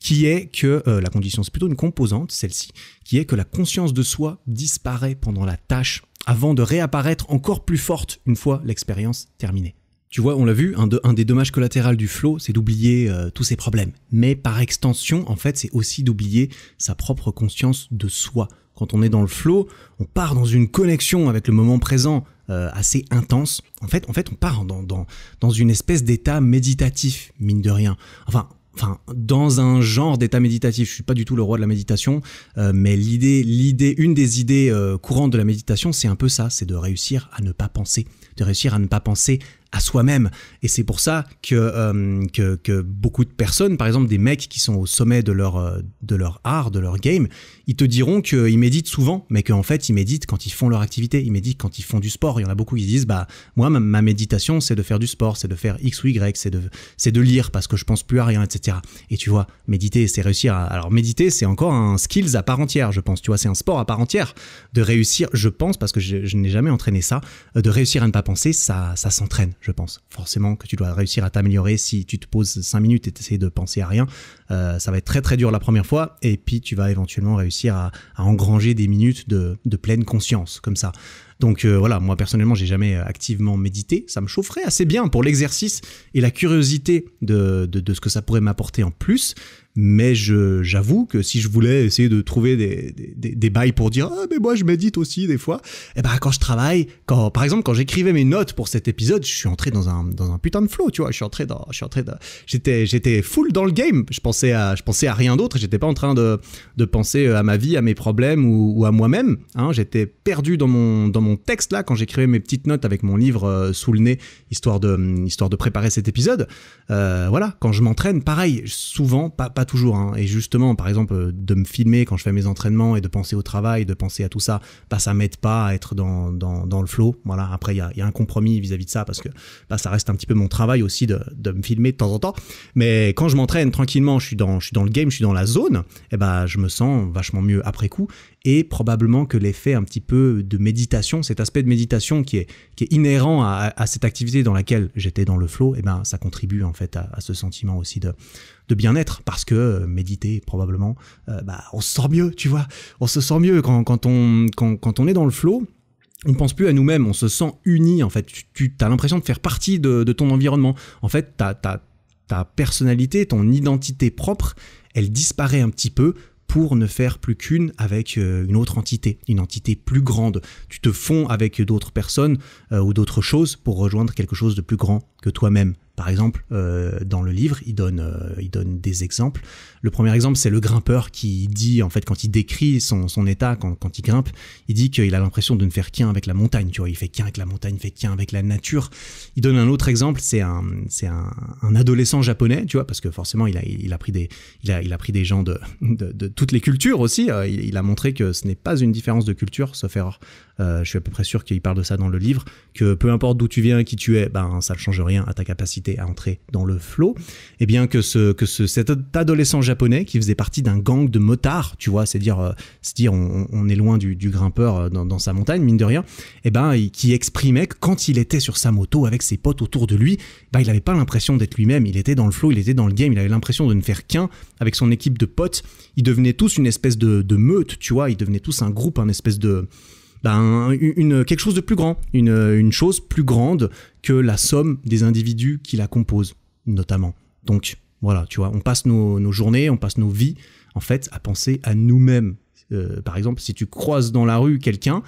S1: qui est que euh, la condition, c'est plutôt une composante, celle-ci, qui est que la conscience de soi disparaît pendant la tâche avant de réapparaître encore plus forte une fois l'expérience terminée. Tu vois, on l'a vu, un, des dommages collatéraux du flow, c'est d'oublier euh, tous ses problèmes. Mais par extension, en fait, c'est aussi d'oublier sa propre conscience de soi. Quand on est dans le flow, on part dans une connexion avec le moment présent euh, assez intense. En fait, en fait, on part dans, dans, dans une espèce d'état méditatif, mine de rien. Enfin, enfin dans un genre d'état méditatif. Je suis pas du tout le roi de la méditation, euh, mais l'idée, l'idée, une des idées euh, courantes de la méditation, c'est un peu ça, c'est de réussir à ne pas penser, de réussir à ne pas penser à soi-même. Et c'est pour ça euh, que, que, beaucoup de personnes, par exemple des mecs qui sont au sommet de leur, euh, de leur art, de leur game, ils te diront qu'ils méditent souvent, mais qu'en fait, ils méditent quand ils font leur activité, ils méditent quand ils font du sport. Il y en a beaucoup qui disent, bah, moi, ma, méditation, c'est de faire du sport, c'est de faire X ou Y, c'est de, c'est de lire parce que je pense plus à rien, etc. Et tu vois, méditer, c'est réussir à... Alors, méditer, c'est encore un skills à part entière, je pense. Tu vois, c'est un sport à part entière de réussir, je pense, parce que je, je n'ai jamais entraîné ça, de réussir à ne pas penser, ça, ça s'entraîne je pense. Forcément que tu dois réussir à t'améliorer. Si tu te poses 5 minutes et t'essayes de penser à rien, euh, ça va être très très dur la première fois. Et puis tu vas éventuellement réussir à, engranger des minutes de pleine conscience, comme ça. Donc euh, voilà, moi personnellement, j'ai jamais euh, activement médité. Ça me chaufferait assez bien pour l'exercice et la curiosité de, de, ce que ça pourrait m'apporter en plus. Mais j'avoue que si je voulais essayer de trouver des, des, des bails pour dire ah mais moi je médite aussi des fois, et eh ben quand je travaille, quand par exemple quand j'écrivais mes notes pour cet épisode, je suis entré dans un dans un putain de flow, tu vois, je suis entré dans je suis j'étais j'étais full dans le game, je pensais à je pensais à rien d'autre, j'étais pas en train de de penser euh, à ma vie, à mes problèmes ou, à moi-même, hein, j'étais perdu dans mon dans mon texte là, quand j'écrivais mes petites notes avec mon livre euh, sous le nez, histoire de, hum, histoire de préparer cet épisode, euh, voilà, quand je m'entraîne, pareil, souvent, pas, pas toujours, hein. et justement, par exemple, euh, de me filmer quand je fais mes entraînements et de penser au travail, de penser à tout ça, pas bah, ça m'aide pas à être dans, dans, le flow. Voilà, après, il y a, y un compromis vis-à-vis de ça parce que bah, ça reste un petit peu mon travail aussi de, me filmer de temps en temps. Mais quand je m'entraîne tranquillement, je suis, dans, je suis dans le game, je suis dans la zone, et eh ben bah, je me sens vachement mieux après coup et probablement que l'effet un petit peu de méditation, cet aspect de méditation qui est, est inhérent à, cette activité dans laquelle j'étais dans le flow, eh ben, ça contribue en fait à, ce sentiment aussi de, de bien-être parce que euh, méditer probablement, euh, bah, on se sent mieux, tu vois, on se sent mieux quand, on, est dans le flow on pense plus à nous-mêmes, on se sent uni en fait. Tu, as l'impression de faire partie de, ton environnement. En fait, ta, ta, ta personnalité, ton identité propre, elle disparaît un petit peu pour ne faire plus qu'une avec euh, une autre entité, une entité plus grande. Tu te fonds avec d'autres personnes euh, ou d'autres choses pour rejoindre quelque chose de plus grand que toi-même. Par exemple, euh, dans le livre, il donne, euh, il donne des exemples. Le premier exemple, c'est le grimpeur qui dit, en fait, quand il décrit son, état, quand, il grimpe, il dit qu'il a l'impression de ne faire qu'un avec la montagne. Tu vois, il fait qu'un avec la montagne, il fait qu'un avec la nature. Il donne un autre exemple, c'est un, c'est un, adolescent japonais, tu vois, parce que forcément, il a, il a pris des, il a, pris des gens de, toutes les cultures aussi. Euh, il, a montré que ce n'est pas une différence de culture, sauf erreur. je suis à peu près sûr qu'il parle de ça dans le livre, que peu importe d'où tu viens, qui tu es, ben, ça ne change rien à ta capacité à entrer dans le flot, et eh bien que, ce, que ce, cet adolescent japonais qui faisait partie d'un gang de motards, tu vois, c'est dire, euh, dire on, est loin du, grimpeur euh, dans, sa montagne, mine de rien, et eh ben qui exprimait que quand il était sur sa moto avec ses potes autour de lui, eh ben, il n'avait pas l'impression d'être lui-même, il était dans le flot, il était dans le game, il avait l'impression de ne faire qu'un avec son équipe de potes, ils devenaient tous une espèce de, de meute, tu vois, ils devenaient tous un groupe, un espèce de... Ben, une, quelque chose de plus grand, une, chose plus grande que la somme des individus qui la composent, notamment. Donc voilà, tu vois, on passe nos, journées, on passe nos vies, en fait, à penser à nous-mêmes. Euh, par exemple, si tu croises dans la rue quelqu'un,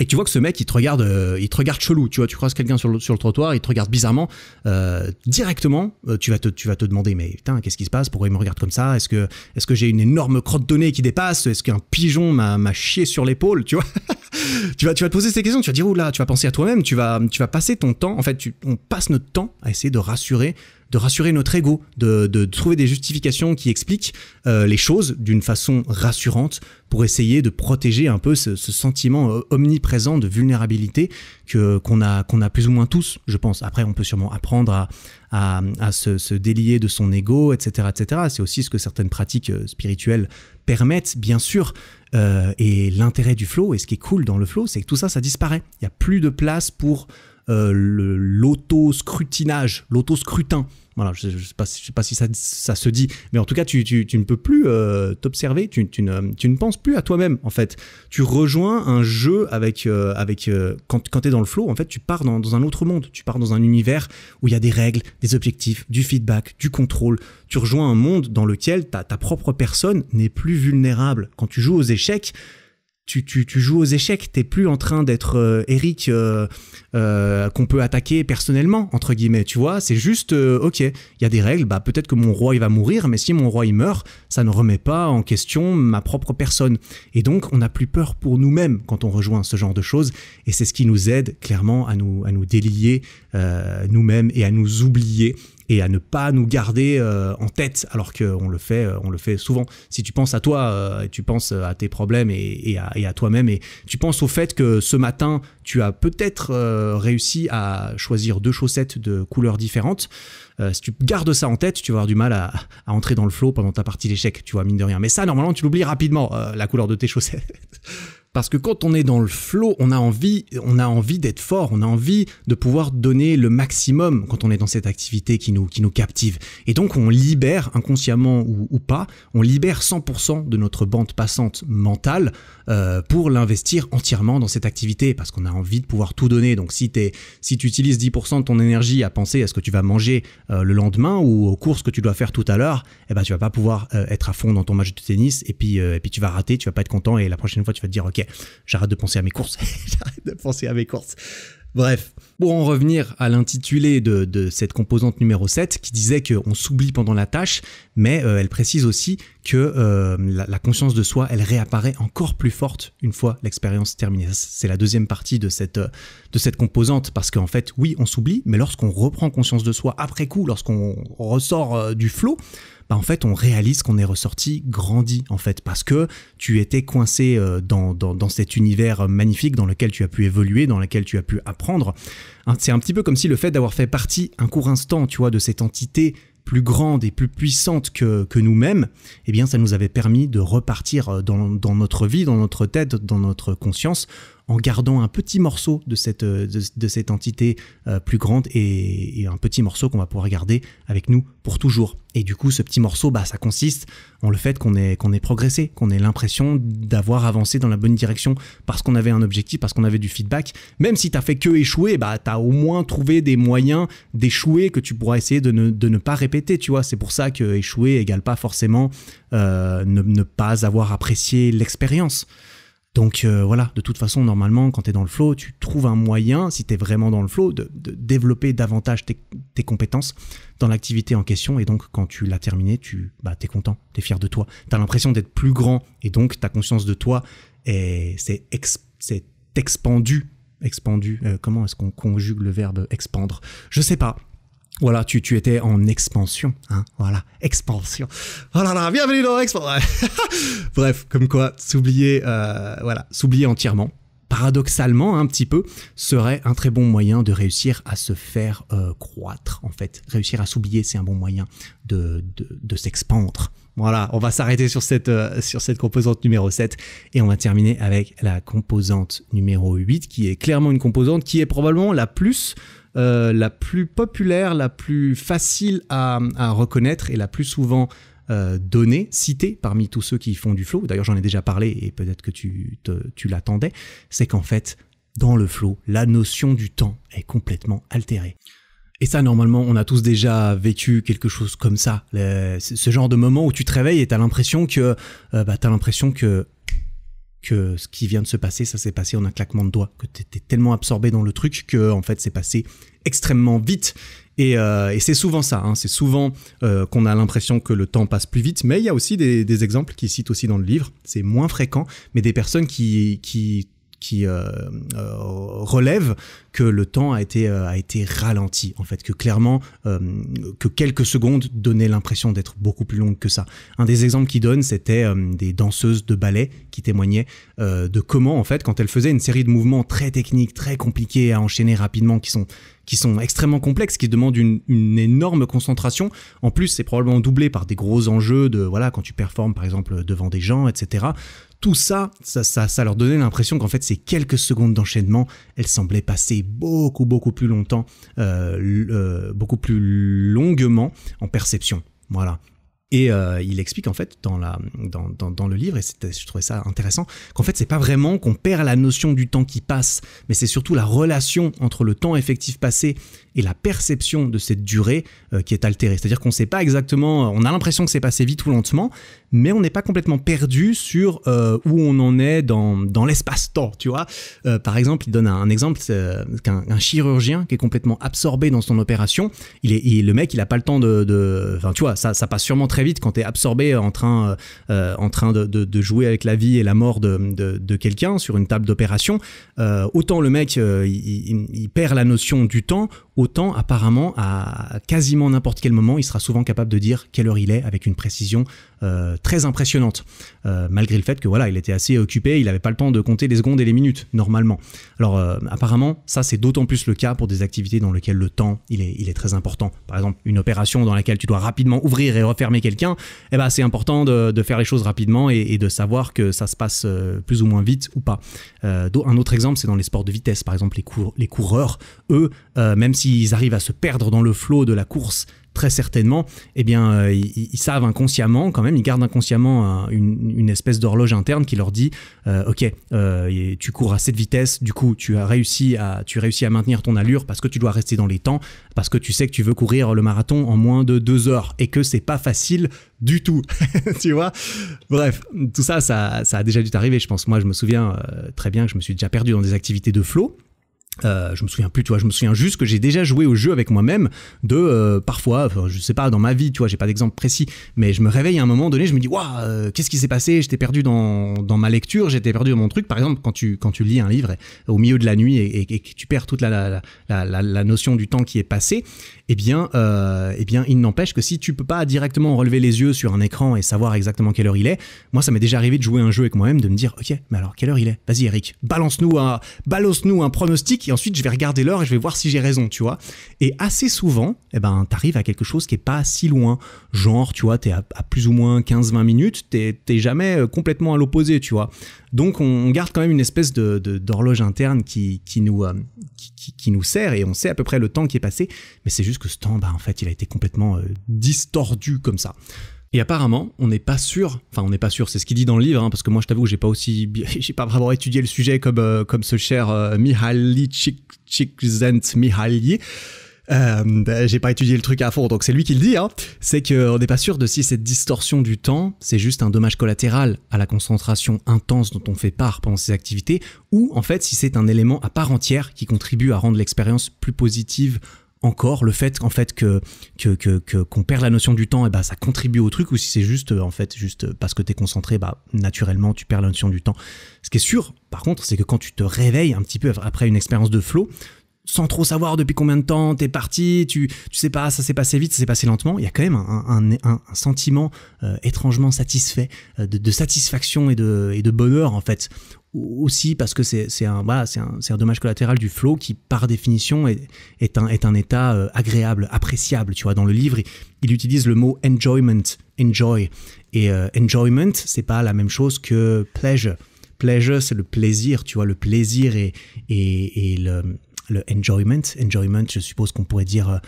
S1: et tu vois que ce mec, il te regarde, euh, il te regarde chelou. Tu vois, tu croises quelqu'un sur le, trottoir, il te regarde bizarrement. Euh, directement, euh, tu vas te, tu vas te demander, mais putain, qu'est-ce qui se passe Pourquoi il me regarde comme ça Est-ce que, est que j'ai une énorme crotte de nez qui dépasse Est-ce qu'un pigeon m'a, chié sur l'épaule Tu vois <laughs> Tu vas, tu vas te poser ces questions. Tu vas dire, oula, tu vas penser à toi-même. Tu vas, tu vas passer ton temps. En fait, on passe notre temps à essayer de rassurer de rassurer notre ego, de, trouver des justifications qui expliquent euh, les choses d'une façon rassurante pour essayer de protéger un peu ce, sentiment euh, omniprésent de vulnérabilité que qu'on a qu'on a plus ou moins tous, je pense. Après, on peut sûrement apprendre à, se, délier de son ego, etc., etc. C'est aussi ce que certaines pratiques euh, spirituelles permettent, bien sûr. et l'intérêt du flow et ce qui est cool dans le flow, c'est que tout ça, ça disparaît. Il y a plus de place pour euh, l'auto-scrutinage, l'auto-scrutin. Voilà, je ne sais, pas si ça, ça, se dit, mais en tout cas, tu, ne peux plus euh, t'observer, tu, ne, penses plus à toi-même, en fait. Tu rejoins un jeu avec... Euh, avec quand quand tu es dans le flow, en fait, tu pars dans, un autre monde, tu pars dans un univers où il y a des règles, des objectifs, du feedback, du contrôle. Tu rejoins un monde dans lequel ta, ta propre personne n'est plus vulnérable. Quand tu joues aux échecs, tu, joues aux échecs, t'es plus en train d'être euh, Eric euh, euh, qu'on peut attaquer personnellement, entre guillemets, tu vois, c'est juste, ok, il y a des règles, bah, peut-être que mon roi il va mourir, mais si mon roi il meurt, ça ne remet pas en question ma propre personne. Et donc on n'a plus peur pour nous-mêmes quand on rejoint ce genre de choses, et c'est ce qui nous aide clairement à nous, à nous délier nous-mêmes et à nous oublier et à ne pas nous garder euh, en tête alors qu'on le fait euh, on le fait souvent si tu penses à toi euh, tu penses à tes problèmes et, à, toi-même et tu penses au fait que ce matin tu as peut-être réussi à choisir deux chaussettes de couleurs différentes si tu gardes ça en tête tu vas avoir du mal à, à entrer dans le flow pendant ta partie d'échec tu vois mine de rien mais ça normalement tu l'oublies rapidement la couleur de tes chaussettes parce que quand on est dans le flow, on a envie, on a envie d'être fort, on a envie de pouvoir donner le maximum quand on est dans cette activité qui nous, qui nous captive. Et donc on libère, inconsciemment ou, pas, on libère 100% de notre bande passante mentale euh, pour l'investir entièrement dans cette activité, parce qu'on a envie de pouvoir tout donner. Donc si, es, si tu utilises 10% de ton énergie à penser à ce que tu vas manger euh, le lendemain ou aux courses que tu dois faire tout à l'heure, eh ben, tu vas pas pouvoir euh, être à fond dans ton match de tennis et puis, et puis tu vas rater, tu vas pas être content et la prochaine fois tu vas te dire ok j'arrête de penser à mes courses, <laughs> j'arrête de penser à mes courses. Bref, pour en revenir à l'intitulé de, cette composante numéro 7 qui disait qu'on s'oublie pendant la tâche, mais euh, elle précise aussi que euh, la, conscience de soi, elle réapparaît encore plus forte une fois l'expérience terminée. C'est la deuxième partie euh, de cette composante, parce qu'en fait, oui, on s'oublie, mais lorsqu'on reprend conscience de soi après coup, lorsqu'on ressort du flot, bah, en fait on réalise qu'on est ressorti grandi en fait parce que tu étais coincé euh, dans, cet univers magnifique dans lequel tu as pu évoluer, dans lequel tu as pu apprendre. Hein, c'est un petit peu comme si le fait d'avoir fait partie un court instant, tu vois, de cette entité plus grande et plus puissante que, nous-mêmes, eh bien ça nous avait permis de repartir euh, dans, dans notre vie, dans notre tête, dans notre conscience, en gardant un petit morceau de cette, euh, de, cette entité euh, plus grande et, un petit morceau qu'on va pouvoir garder avec nous pour toujours. Et du coup, ce petit morceau, bah, ça consiste en le fait qu'on ait, qu'on progressé, qu'on ait l'impression d'avoir avancé dans la bonne direction parce qu'on avait un objectif, parce qu'on avait du feedback. Même si t'as fait que échouer, bah, t'as au moins trouvé des moyens d'échouer que tu pourras essayer de ne, pas répéter, tu vois. C'est pour ça que échouer égale pas forcément euh, ne pas avoir apprécié l'expérience. Donc euh, voilà, de toute façon, normalement, quand tu es dans le flow, tu trouves un moyen, si tu es vraiment dans le flow, de, développer davantage tes, compétences dans l'activité en question. Et donc, quand tu l'as terminé, tu bah, es content, tu es fier de toi. Tu as l'impression d'être plus grand. Et donc, ta conscience de toi s'est c'est expandue. Expandu, euh, comment est-ce qu'on conjugue le verbe expandre Je sais pas, voilà, tu, tu étais en expansion, hein, voilà, expansion. Oh là là, bienvenue dans l'expansion <laughs> Bref, comme quoi, s'oublier, euh, voilà, s'oublier entièrement, paradoxalement un petit peu, serait un très bon moyen de réussir à se faire euh, croître, en fait. Réussir à s'oublier, c'est un bon moyen de, de, s'expandre. Voilà, on va s'arrêter sur cette, euh, sur cette composante numéro 7 et on va terminer avec la composante numéro 8 qui est clairement une composante qui est probablement la plus, euh, la plus populaire, la plus facile à, à reconnaître et la plus souvent euh, donné, cité parmi tous ceux qui font du flow, d'ailleurs j'en ai déjà parlé et peut-être que tu, l'attendais, c'est qu'en fait, dans le flow, la notion du temps est complètement altérée. Et ça, normalement, on a tous déjà vécu quelque chose comme ça. ce genre de moment où tu te réveilles et t'as l'impression que, euh, bah, l'impression que, que ce qui vient de se passer, ça s'est passé en un claquement de doigts. Que tu étais tellement absorbé dans le truc que, en fait, c'est passé extrêmement vite euh, et, c'est souvent ça, hein. c'est souvent euh, qu'on a l'impression que le temps passe plus vite, mais il y a aussi des, exemples qui cite aussi dans le livre, c'est moins fréquent, mais des personnes qui, qui euh, que le temps a été a été ralenti en fait que clairement que quelques secondes donnaient l'impression d'être beaucoup plus longues que ça un des exemples qu'il donne c'était des danseuses de ballet qui témoignaient de comment en fait quand elles faisaient une série de mouvements très techniques très compliqués à enchaîner rapidement qui sont qui sont extrêmement complexes, qui demandent une, énorme concentration. En plus, c'est probablement doublé par des gros enjeux de, voilà, quand tu performes par exemple devant des gens, etc. Tout ça, ça, leur donnait l'impression qu'en fait ces quelques secondes d'enchaînement, elles semblaient passer beaucoup, beaucoup plus longtemps, euh, euh, beaucoup plus longuement en perception. Voilà. Et euh, il explique en fait dans, la, dans, le livre, et je trouvais ça intéressant, qu'en fait c'est pas vraiment qu'on perd la notion du temps qui passe, mais c'est surtout la relation entre le temps effectif passé et la perception de cette durée euh, qui est altérée. C'est-à-dire qu'on ne sait pas exactement, on a l'impression que c'est passé vite ou lentement, mais on n'est pas complètement perdu sur euh, où on en est dans, l'espace-temps, tu vois. par exemple, il donne un, exemple qu'un chirurgien qui est complètement absorbé dans son opération, il est, le mec il n'a pas le temps de... Enfin tu vois, ça, ça passe sûrement très vite quand tu es absorbé en train, euh, en train de, jouer avec la vie et la mort de, quelqu'un sur une table d'opération. Euh, autant le mec, euh, il, perd la notion du temps, autant apparemment à quasiment n'importe quel moment, il sera souvent capable de dire quelle heure il est avec une précision euh, très impressionnante, euh, malgré le fait que voilà, il était assez occupé, il n'avait pas le temps de compter les secondes et les minutes normalement. Alors euh, apparemment, ça c'est d'autant plus le cas pour des activités dans lesquelles le temps il est, il est très important. Par exemple, une opération dans laquelle tu dois rapidement ouvrir et refermer quelqu'un, eh ben c'est important de, faire les choses rapidement et, de savoir que ça se passe plus ou moins vite ou pas. un autre exemple, c'est dans les sports de vitesse, par exemple les, les coureurs, eux, même si ils arrivent à se perdre dans le flot de la course, très certainement, eh bien, euh, ils, savent inconsciemment, quand même, ils gardent inconsciemment une, espèce d'horloge interne qui leur dit euh, Ok, euh, tu cours à cette vitesse, du coup, tu as réussi à, tu réussis à maintenir ton allure parce que tu dois rester dans les temps, parce que tu sais que tu veux courir le marathon en moins de deux heures et que c'est pas facile du tout. <laughs> tu vois Bref, tout ça, ça, a déjà dû t'arriver, je pense. Moi, je me souviens très bien que je me suis déjà perdu dans des activités de flot euh, je me souviens plus, tu vois, je me souviens juste que j'ai déjà joué au jeu avec moi-même de euh, parfois, je sais pas, dans ma vie, tu vois, j'ai pas d'exemple précis, mais je me réveille à un moment donné, je me dis, waouh, euh, qu'est-ce qui s'est passé J'étais perdu dans, dans, ma lecture, j'étais perdu dans mon truc. Par exemple, quand tu, quand tu lis un livre au milieu de la nuit et, que tu perds toute la, la, la, notion du temps qui est passé, eh bien, eh bien il n'empêche que si tu peux pas directement relever les yeux sur un écran et savoir exactement quelle heure il est, moi, ça m'est déjà arrivé de jouer un jeu avec moi-même, de me dire, ok, mais alors quelle heure il est Vas-y, Eric, balance-nous un, balance -nous un pronostic ensuite je vais regarder l'heure et je vais voir si j'ai raison, tu vois. Et assez souvent, eh ben, t'arrives à quelque chose qui est pas si loin. Genre, tu vois, tu es à plus ou moins 15-20 minutes, t'es jamais euh, complètement à l'opposé, tu vois. Donc on, garde quand même une espèce de, d'horloge interne qui, nous, euh, qui, nous sert et on sait à peu près le temps qui est passé, mais c'est juste que ce temps, bah, en fait, il a été complètement euh, distordu comme ça. Et apparemment, on n'est pas sûr, enfin on n'est pas sûr, c'est ce qu'il dit dans le livre, hein, parce que moi je t'avoue que j'ai pas aussi, <laughs> j'ai pas vraiment étudié le sujet comme, euh, comme ce cher euh, Mihaly Mihaly. Euh, ben, j'ai pas étudié le truc à fond, donc c'est lui qui le dit, hein. c'est qu'on n'est pas sûr de si cette distorsion du temps, c'est juste un dommage collatéral à la concentration intense dont on fait part pendant ces activités, ou en fait si c'est un élément à part entière qui contribue à rendre l'expérience plus positive encore le fait en fait que qu'on que, que, perd la notion du temps et eh ben ça contribue au truc ou si c'est juste euh, en fait juste parce que tu es concentré bah naturellement tu perds la notion du temps ce qui est sûr par contre c'est que quand tu te réveilles un petit peu après une expérience de flow sans trop savoir depuis combien de temps t'es parti, tu, tu sais pas, ça s'est passé vite, ça s'est passé lentement, il y a quand même un, un, sentiment euh, étrangement satisfait, euh, de, de, satisfaction et de, et de bonheur en fait, aussi parce que c'est un, voilà, un, un, dommage collatéral du flow qui, par définition, est, est, un, est un état euh, agréable, appréciable. Tu vois, dans le livre, il, utilise le mot enjoyment, enjoy. Et euh, enjoyment, c'est pas la même chose que pleasure. Pleasure, c'est le plaisir, tu vois, le plaisir et, et, le, le, enjoyment. Enjoyment, je suppose qu'on pourrait dire. Euh,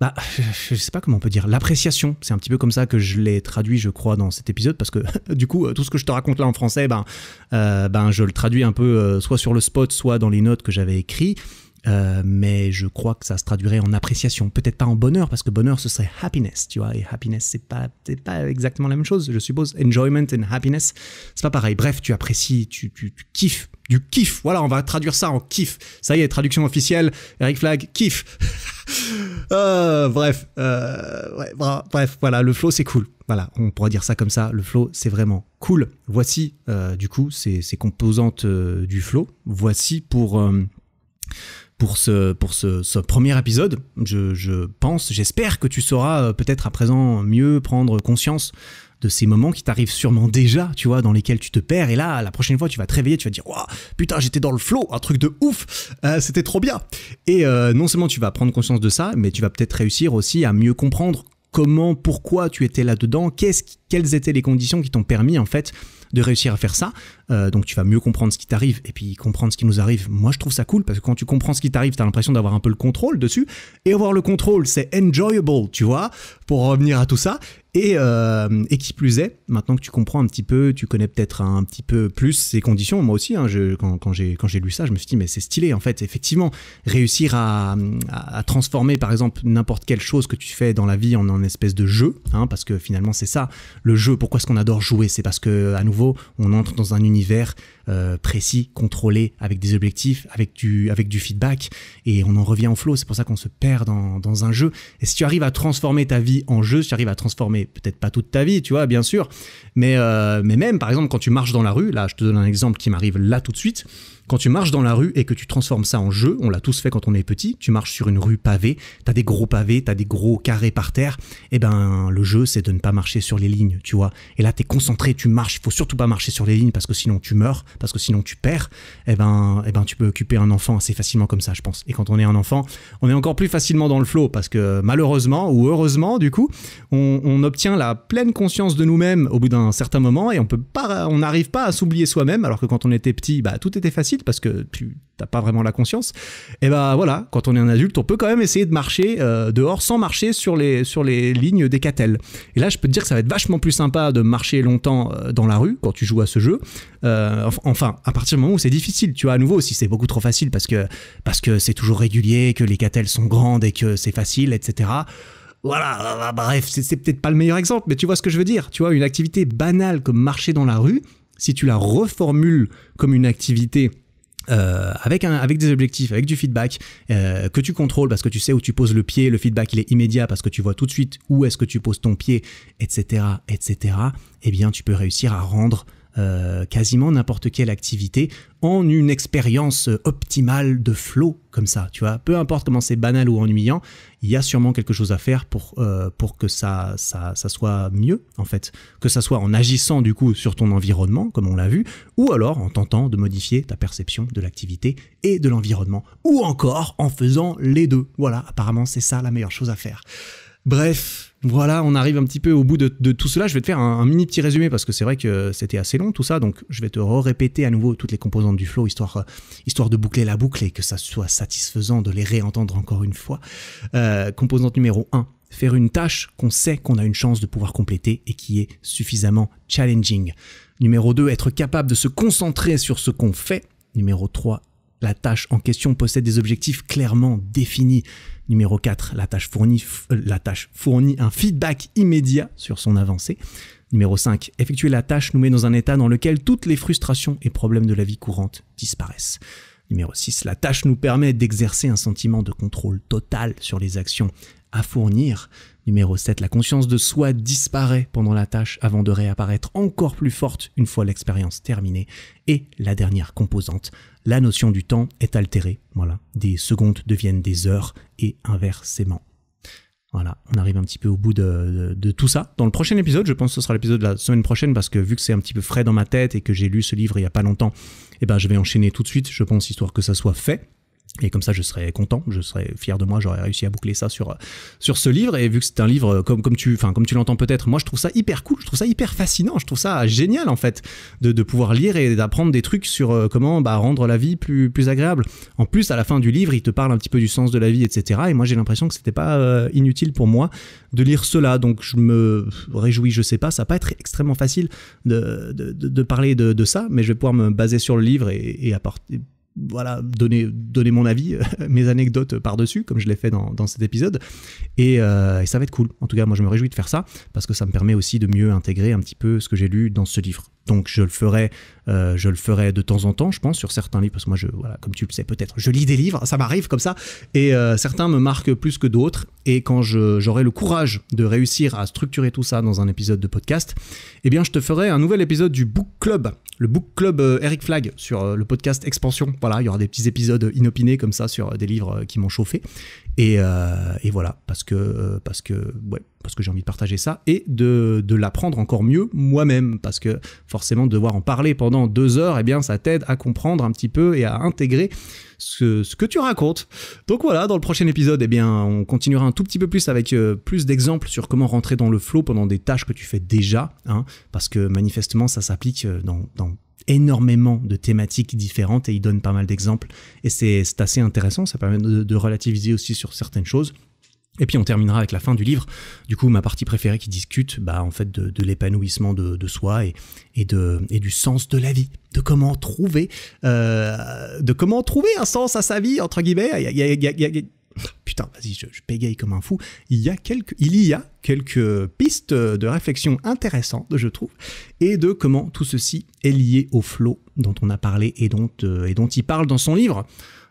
S1: bah, je sais pas comment on peut dire, l'appréciation. C'est un petit peu comme ça que je l'ai traduit, je crois, dans cet épisode, parce que <laughs> du coup, tout ce que je te raconte là en français, ben, euh, ben je le traduis un peu euh, soit sur le spot, soit dans les notes que j'avais écrites. Euh, mais je crois que ça se traduirait en appréciation. Peut-être pas en bonheur, parce que bonheur, ce serait happiness, tu vois. Et happiness, c'est pas, pas exactement la même chose, je suppose. Enjoyment and happiness, c'est pas pareil. Bref, tu apprécies, tu, tu, kiffes. Du kiff. Voilà, on va traduire ça en kiff. Ça y est, traduction officielle. Eric Flag, kiff. <laughs> Euh, bref, euh, bref, voilà, le flow, c'est cool. Voilà, on pourra dire ça comme ça. Le flow, c'est vraiment cool. Voici, du coup, ces composantes du flow. Voici pour pour ce, pour ce, premier épisode. Je, pense, j'espère que tu sauras euh, peut-être à présent mieux prendre conscience de ces moments qui t'arrivent sûrement déjà, tu vois, dans lesquels tu te perds. Et là, la prochaine fois, tu vas te réveiller, tu vas te dire, waouh, putain, j'étais dans le flot, un truc de ouf, euh, c'était trop bien. Et euh, non seulement tu vas prendre conscience de ça, mais tu vas peut-être réussir aussi à mieux comprendre comment, pourquoi tu étais là-dedans, qu'est-ce, quelles étaient les conditions qui t'ont permis en fait de réussir à faire ça. Euh, donc tu vas mieux comprendre ce qui t'arrive. Et puis comprendre ce qui nous arrive, moi je trouve ça cool parce que quand tu comprends ce qui t'arrive, tu as l'impression d'avoir un peu le contrôle dessus. Et avoir le contrôle, c'est enjoyable, tu vois, pour revenir à tout ça. Et, euh, qui plus est, maintenant que tu comprends un petit peu, tu connais peut-être un petit peu plus ces conditions. Moi aussi, hein, quand, j'ai lu ça, je me suis dit, mais c'est stylé en fait. Effectivement, réussir à, transformer par exemple n'importe quelle chose que tu fais dans la vie en un espèce de jeu, hein, parce que finalement c'est ça le jeu. Pourquoi est-ce qu'on adore jouer C'est parce que à nouveau, on entre dans un univers univers euh, précis, contrôlé, avec des objectifs, avec du, avec du feedback, et on en revient en flow. C'est pour ça qu'on se perd dans, un jeu. Et si tu arrives à transformer ta vie en jeu, si tu arrives à transformer peut-être pas toute ta vie, tu vois, bien sûr, mais, euh, mais même par exemple quand tu marches dans la rue, là je te donne un exemple qui m'arrive là tout de suite. Quand tu marches dans la rue et que tu transformes ça en jeu, on l'a tous fait quand on est petit, tu marches sur une rue pavée, t'as des gros pavés, t'as des gros carrés par terre, et eh ben le jeu c'est de ne pas marcher sur les lignes, tu vois. Et là t'es concentré, tu marches, il faut surtout pas marcher sur les lignes parce que sinon tu meurs, parce que sinon tu perds, et eh ben, et eh ben tu peux occuper un enfant assez facilement comme ça je pense. Et quand on est un enfant, on est encore plus facilement dans le flow parce que malheureusement ou heureusement du coup, on, on obtient la pleine conscience de nous-mêmes au bout d'un certain moment et on peut pas, on n'arrive pas à s'oublier soi-même alors que quand on était petit, bah tout était facile parce que tu n'as pas vraiment la conscience. Et ben voilà, quand on est un adulte, on peut quand même essayer de marcher euh, dehors sans marcher sur les, sur les lignes des catelles. Et là, je peux te dire que ça va être vachement plus sympa de marcher longtemps euh, dans la rue quand tu joues à ce jeu. Euh, enfin, à partir du moment où c'est difficile, tu vois, à nouveau, si c'est beaucoup trop facile parce que parce que c'est toujours régulier, que les catelles sont grandes et que c'est facile, etc voilà, bah, bah, bref, c'est peut-être pas le meilleur exemple, mais tu vois ce que je veux dire. Tu vois, une activité banale comme marcher dans la rue, si tu la reformules comme une activité euh, avec, un, avec des objectifs, avec du feedback euh, que tu contrôles parce que tu sais où tu poses le pied, le feedback il est immédiat parce que tu vois tout de suite où est-ce que tu poses ton pied, etc., etc., eh bien tu peux réussir à rendre euh, quasiment n'importe quelle activité en une expérience euh, optimale de flow comme ça, tu vois. Peu importe comment c'est banal ou ennuyant, il y a sûrement quelque chose à faire pour, euh, pour que ça, ça, ça, soit mieux, en fait. Que ça soit en agissant du coup sur ton environnement, comme on l'a vu, ou alors en tentant de modifier ta perception de l'activité et de l'environnement, ou encore en faisant les deux. Voilà, apparemment c'est ça la meilleure chose à faire. Bref, voilà, on arrive un petit peu au bout de, tout cela. Je vais te faire un, mini petit résumé parce que c'est vrai que c'était assez long tout ça. Donc je vais te répéter à nouveau toutes les composantes du flow histoire, euh, histoire de boucler la boucle et que ça soit satisfaisant de les réentendre encore une fois. Euh, composante numéro 1, faire une tâche qu'on sait qu'on a une chance de pouvoir compléter et qui est suffisamment challenging. Numéro 2, être capable de se concentrer sur ce qu'on fait. Numéro 3, la tâche en question possède des objectifs clairement définis. Numéro 4, la tâche fournit, euh, la tâche fournit un feedback immédiat sur son avancée. Numéro 5, effectuer la tâche nous met dans un état dans lequel toutes les frustrations et problèmes de la vie courante disparaissent. Numéro 6, la tâche nous permet d'exercer un sentiment de contrôle total sur les actions à fournir. Numéro 7, la conscience de soi disparaît pendant la tâche avant de réapparaître encore plus forte une fois l'expérience terminée. Et la dernière composante, la notion du temps est altérée. Voilà, des secondes deviennent des heures et inversement. Voilà, on arrive un petit peu au bout de, tout ça. Dans le prochain épisode, je pense que ce sera l'épisode de la semaine prochaine parce que vu que c'est un petit peu frais dans ma tête et que j'ai lu ce livre il y a pas longtemps, eh ben je vais enchaîner tout de suite, je pense, histoire que ça soit fait. Et comme ça, je serais content, je serais fier de moi, j'aurais réussi à boucler ça sur, sur ce livre. Et vu que c'est un livre, euh, comme, comme tu, enfin, comme tu l'entends peut-être, moi je trouve ça hyper cool, je trouve ça hyper fascinant, je trouve ça génial en fait de, de pouvoir lire et d'apprendre des trucs sur euh, comment bah, rendre la vie plus, plus agréable. En plus, à la fin du livre, il te parle un petit peu du sens de la vie, etc. Et moi j'ai l'impression que c'était pas euh, inutile pour moi de lire cela. Donc je me réjouis, je sais pas, ça va pas être extrêmement facile de, de, parler de, ça, mais je vais pouvoir me baser sur le livre et, et apporter voilà, donner, donner mon avis, euh, mes anecdotes par-dessus, comme je l'ai fait dans, cet épisode. Euh, et, ça va être cool. En tout cas, moi, je me réjouis de faire ça, parce que ça me permet aussi de mieux intégrer un petit peu ce que j'ai lu dans ce livre. Donc je le ferai, euh, je le de temps en temps, je pense, sur certains livres, parce que moi, je, comme tu le sais peut-être, je lis des livres, ça m'arrive comme ça, et euh, certains me marquent plus que d'autres. Et quand j'aurai le courage de réussir à structurer tout ça dans un épisode de podcast, eh bien, je te ferai un nouvel épisode du Book Club, le Book Club euh, Eric Flag sur le podcast Expansion. Voilà, il y aura des petits épisodes inopinés comme ça sur des livres qui m'ont chauffé. Euh, et, voilà, parce que, euh, parce que, ouais, parce que j'ai envie de partager ça et de, de l'apprendre encore mieux moi-même, parce que forcément devoir en parler pendant deux heures, eh bien ça t'aide à comprendre un petit peu et à intégrer ce, que tu racontes. Donc voilà, dans le prochain épisode, eh bien on continuera un tout petit peu plus avec euh, plus d'exemples sur comment rentrer dans le flow pendant des tâches que tu fais déjà, hein, parce que manifestement ça s'applique dans, dans énormément de thématiques différentes et il donne pas mal d'exemples. Et c'est assez intéressant, ça permet de, relativiser aussi sur certaines choses. Et puis on terminera avec la fin du livre, du coup ma partie préférée qui discute bah, en fait de, l'épanouissement de, soi et, et, de, et du sens de la vie, de comment trouver, euh, de comment trouver un sens à sa vie entre guillemets putain, vas-y, je, bégaye comme un fou. Il y a quelques, il y a quelques pistes de réflexion intéressantes, je trouve, et de comment tout ceci est lié au flot dont on a parlé et dont, euh, et dont il parle dans son livre.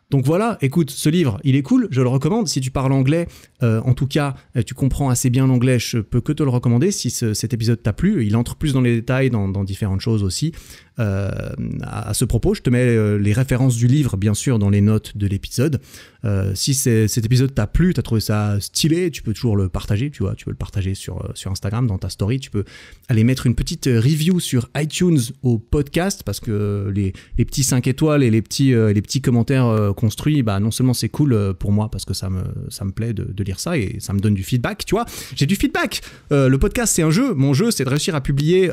S1: Donc voilà, écoute, ce livre, il est cool, je le recommande. Si tu parles anglais, euh, en tout cas, euh, tu comprends assez bien l'anglais, je peux que te le recommander. Si cet épisode t'a plu, il entre plus dans les détails, dans, dans différentes choses aussi. Euh, à ce propos, je te mets euh, les références du livre, bien sûr, dans les notes de l'épisode. Euh, si cet épisode t'a plu, t'as trouvé ça stylé, tu peux toujours le partager, tu vois, tu peux le partager sur, sur Instagram, dans ta story, tu peux aller mettre une petite review sur iTunes au podcast, parce que les, les petits 5 étoiles et les petits, les petits commentaires construits, bah, non seulement c'est cool pour moi, parce que ça me, ça me plaît de, lire ça, et ça me donne du feedback, tu vois, j'ai du feedback. le podcast, c'est un jeu, mon jeu, c'est de réussir à publier...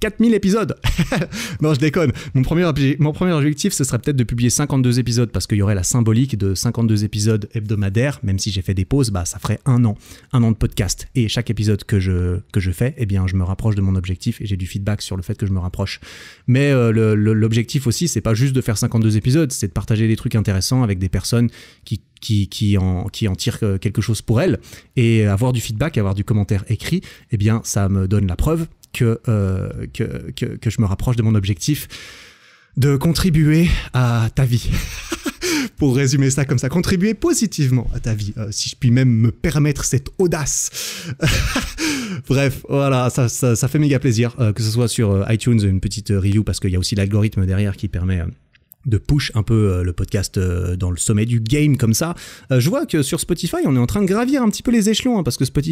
S1: 4000 épisodes <laughs> Non, je déconne. Mon premier, mon premier objectif, ce serait peut-être de publier 52 épisodes, parce qu'il y aurait la symbolique de 52 épisodes hebdomadaires. Même si j'ai fait des pauses, bah, ça ferait un an, un an de podcast. Et chaque épisode que je, que je fais, eh bien, je me rapproche de mon objectif et j'ai du feedback sur le fait que je me rapproche. Mais euh, l'objectif aussi, c'est pas juste de faire 52 épisodes, c'est de partager des trucs intéressants avec des personnes qui qui, en, qui en euh, quelque chose pour elles. Et avoir du feedback, avoir du commentaire écrit, eh bien, ça me donne la preuve euh, que, que, je me rapproche de mon objectif de contribuer à ta vie. <laughs> Pour résumer ça comme ça, contribuer positivement à ta vie, euh, si je puis même me permettre cette audace. <laughs> Bref, voilà, ça, ça, fait méga plaisir, euh, que ce soit sur iTunes, une petite review, parce qu'il y a aussi l'algorithme derrière qui permet de push un peu euh, le podcast euh, dans le sommet du game comme ça. Euh, je vois que sur Spotify, on est en train de gravir un petit peu les échelons hein, parce que Spotify,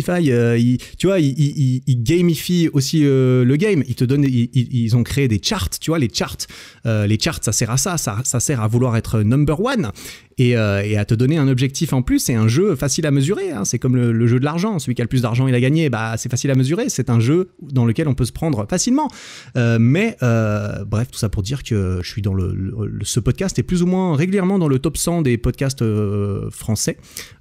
S1: tu vois, il, il, gamifie aussi le game. Ils te donnent, ils, ont créé des charts, tu vois, les charts, les charts, ça sert à ça, ça, sert à vouloir être number one et, à te donner un objectif en plus. C'est un jeu facile à mesurer. Hein. c'est comme le, jeu de l'argent. Celui qui a le plus d'argent, il a gagné. Bah, c'est facile à mesurer. C'est un jeu dans lequel on peut se prendre facilement. mais bref, tout ça pour dire que je suis dans le ce podcast est plus ou moins régulièrement dans le top 100 des podcasts euh, français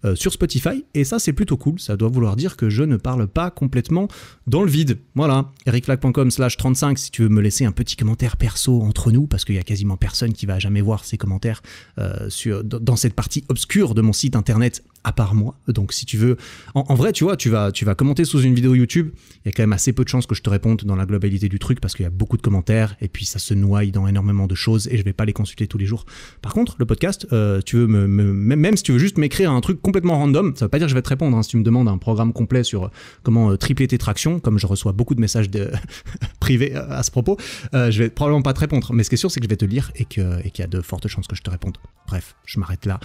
S1: euh, sur Spotify. Et ça, c'est plutôt cool. Ça doit vouloir dire que je ne parle pas complètement dans le vide. Voilà, ericflag.com slash 35 si tu veux me laisser un petit commentaire perso entre nous, parce qu'il y a quasiment personne qui va jamais voir ces commentaires euh, dans cette partie obscure de mon site internet à part moi. Donc si tu veux, en, vrai, tu vois, tu vas, tu vas commenter sous une vidéo YouTube. Il y a quand même assez peu de chances que je te réponde dans la globalité du truc parce qu'il y a beaucoup de commentaires et puis ça se noie dans énormément de choses et je vais pas les consulter tous les jours. Par contre, le podcast, euh, tu veux me, même si tu veux juste m'écrire un truc complètement random, ça veut pas dire que je vais te répondre. Hein. Si tu me demandes un programme complet sur euh, comment euh, tripler tes tractions, comme je reçois beaucoup de messages <laughs> privés à ce propos, je vais probablement pas te répondre. Mais ce qui est sûr, c'est que je vais te lire et qu'il y a de fortes chances que je te réponde. Bref, je m'arrête là.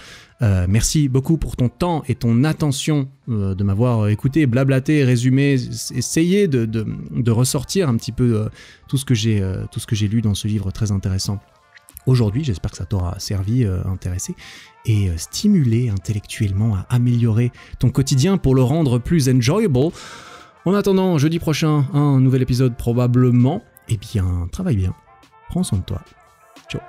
S1: merci beaucoup pour ton temps et ton attention euh, de m'avoir euh, écouté, blablaté, résumé, essayé de, ressortir un petit peu euh, tout ce que j'ai tout ce que j'ai lu dans ce livre très intéressant. Aujourd'hui, j'espère que ça t'aura servi, intéressé et stimulé intellectuellement à améliorer ton quotidien pour le rendre plus enjoyable. En attendant, jeudi prochain, un nouvel épisode probablement. Eh bien, travaille bien, prends soin de toi. Ciao.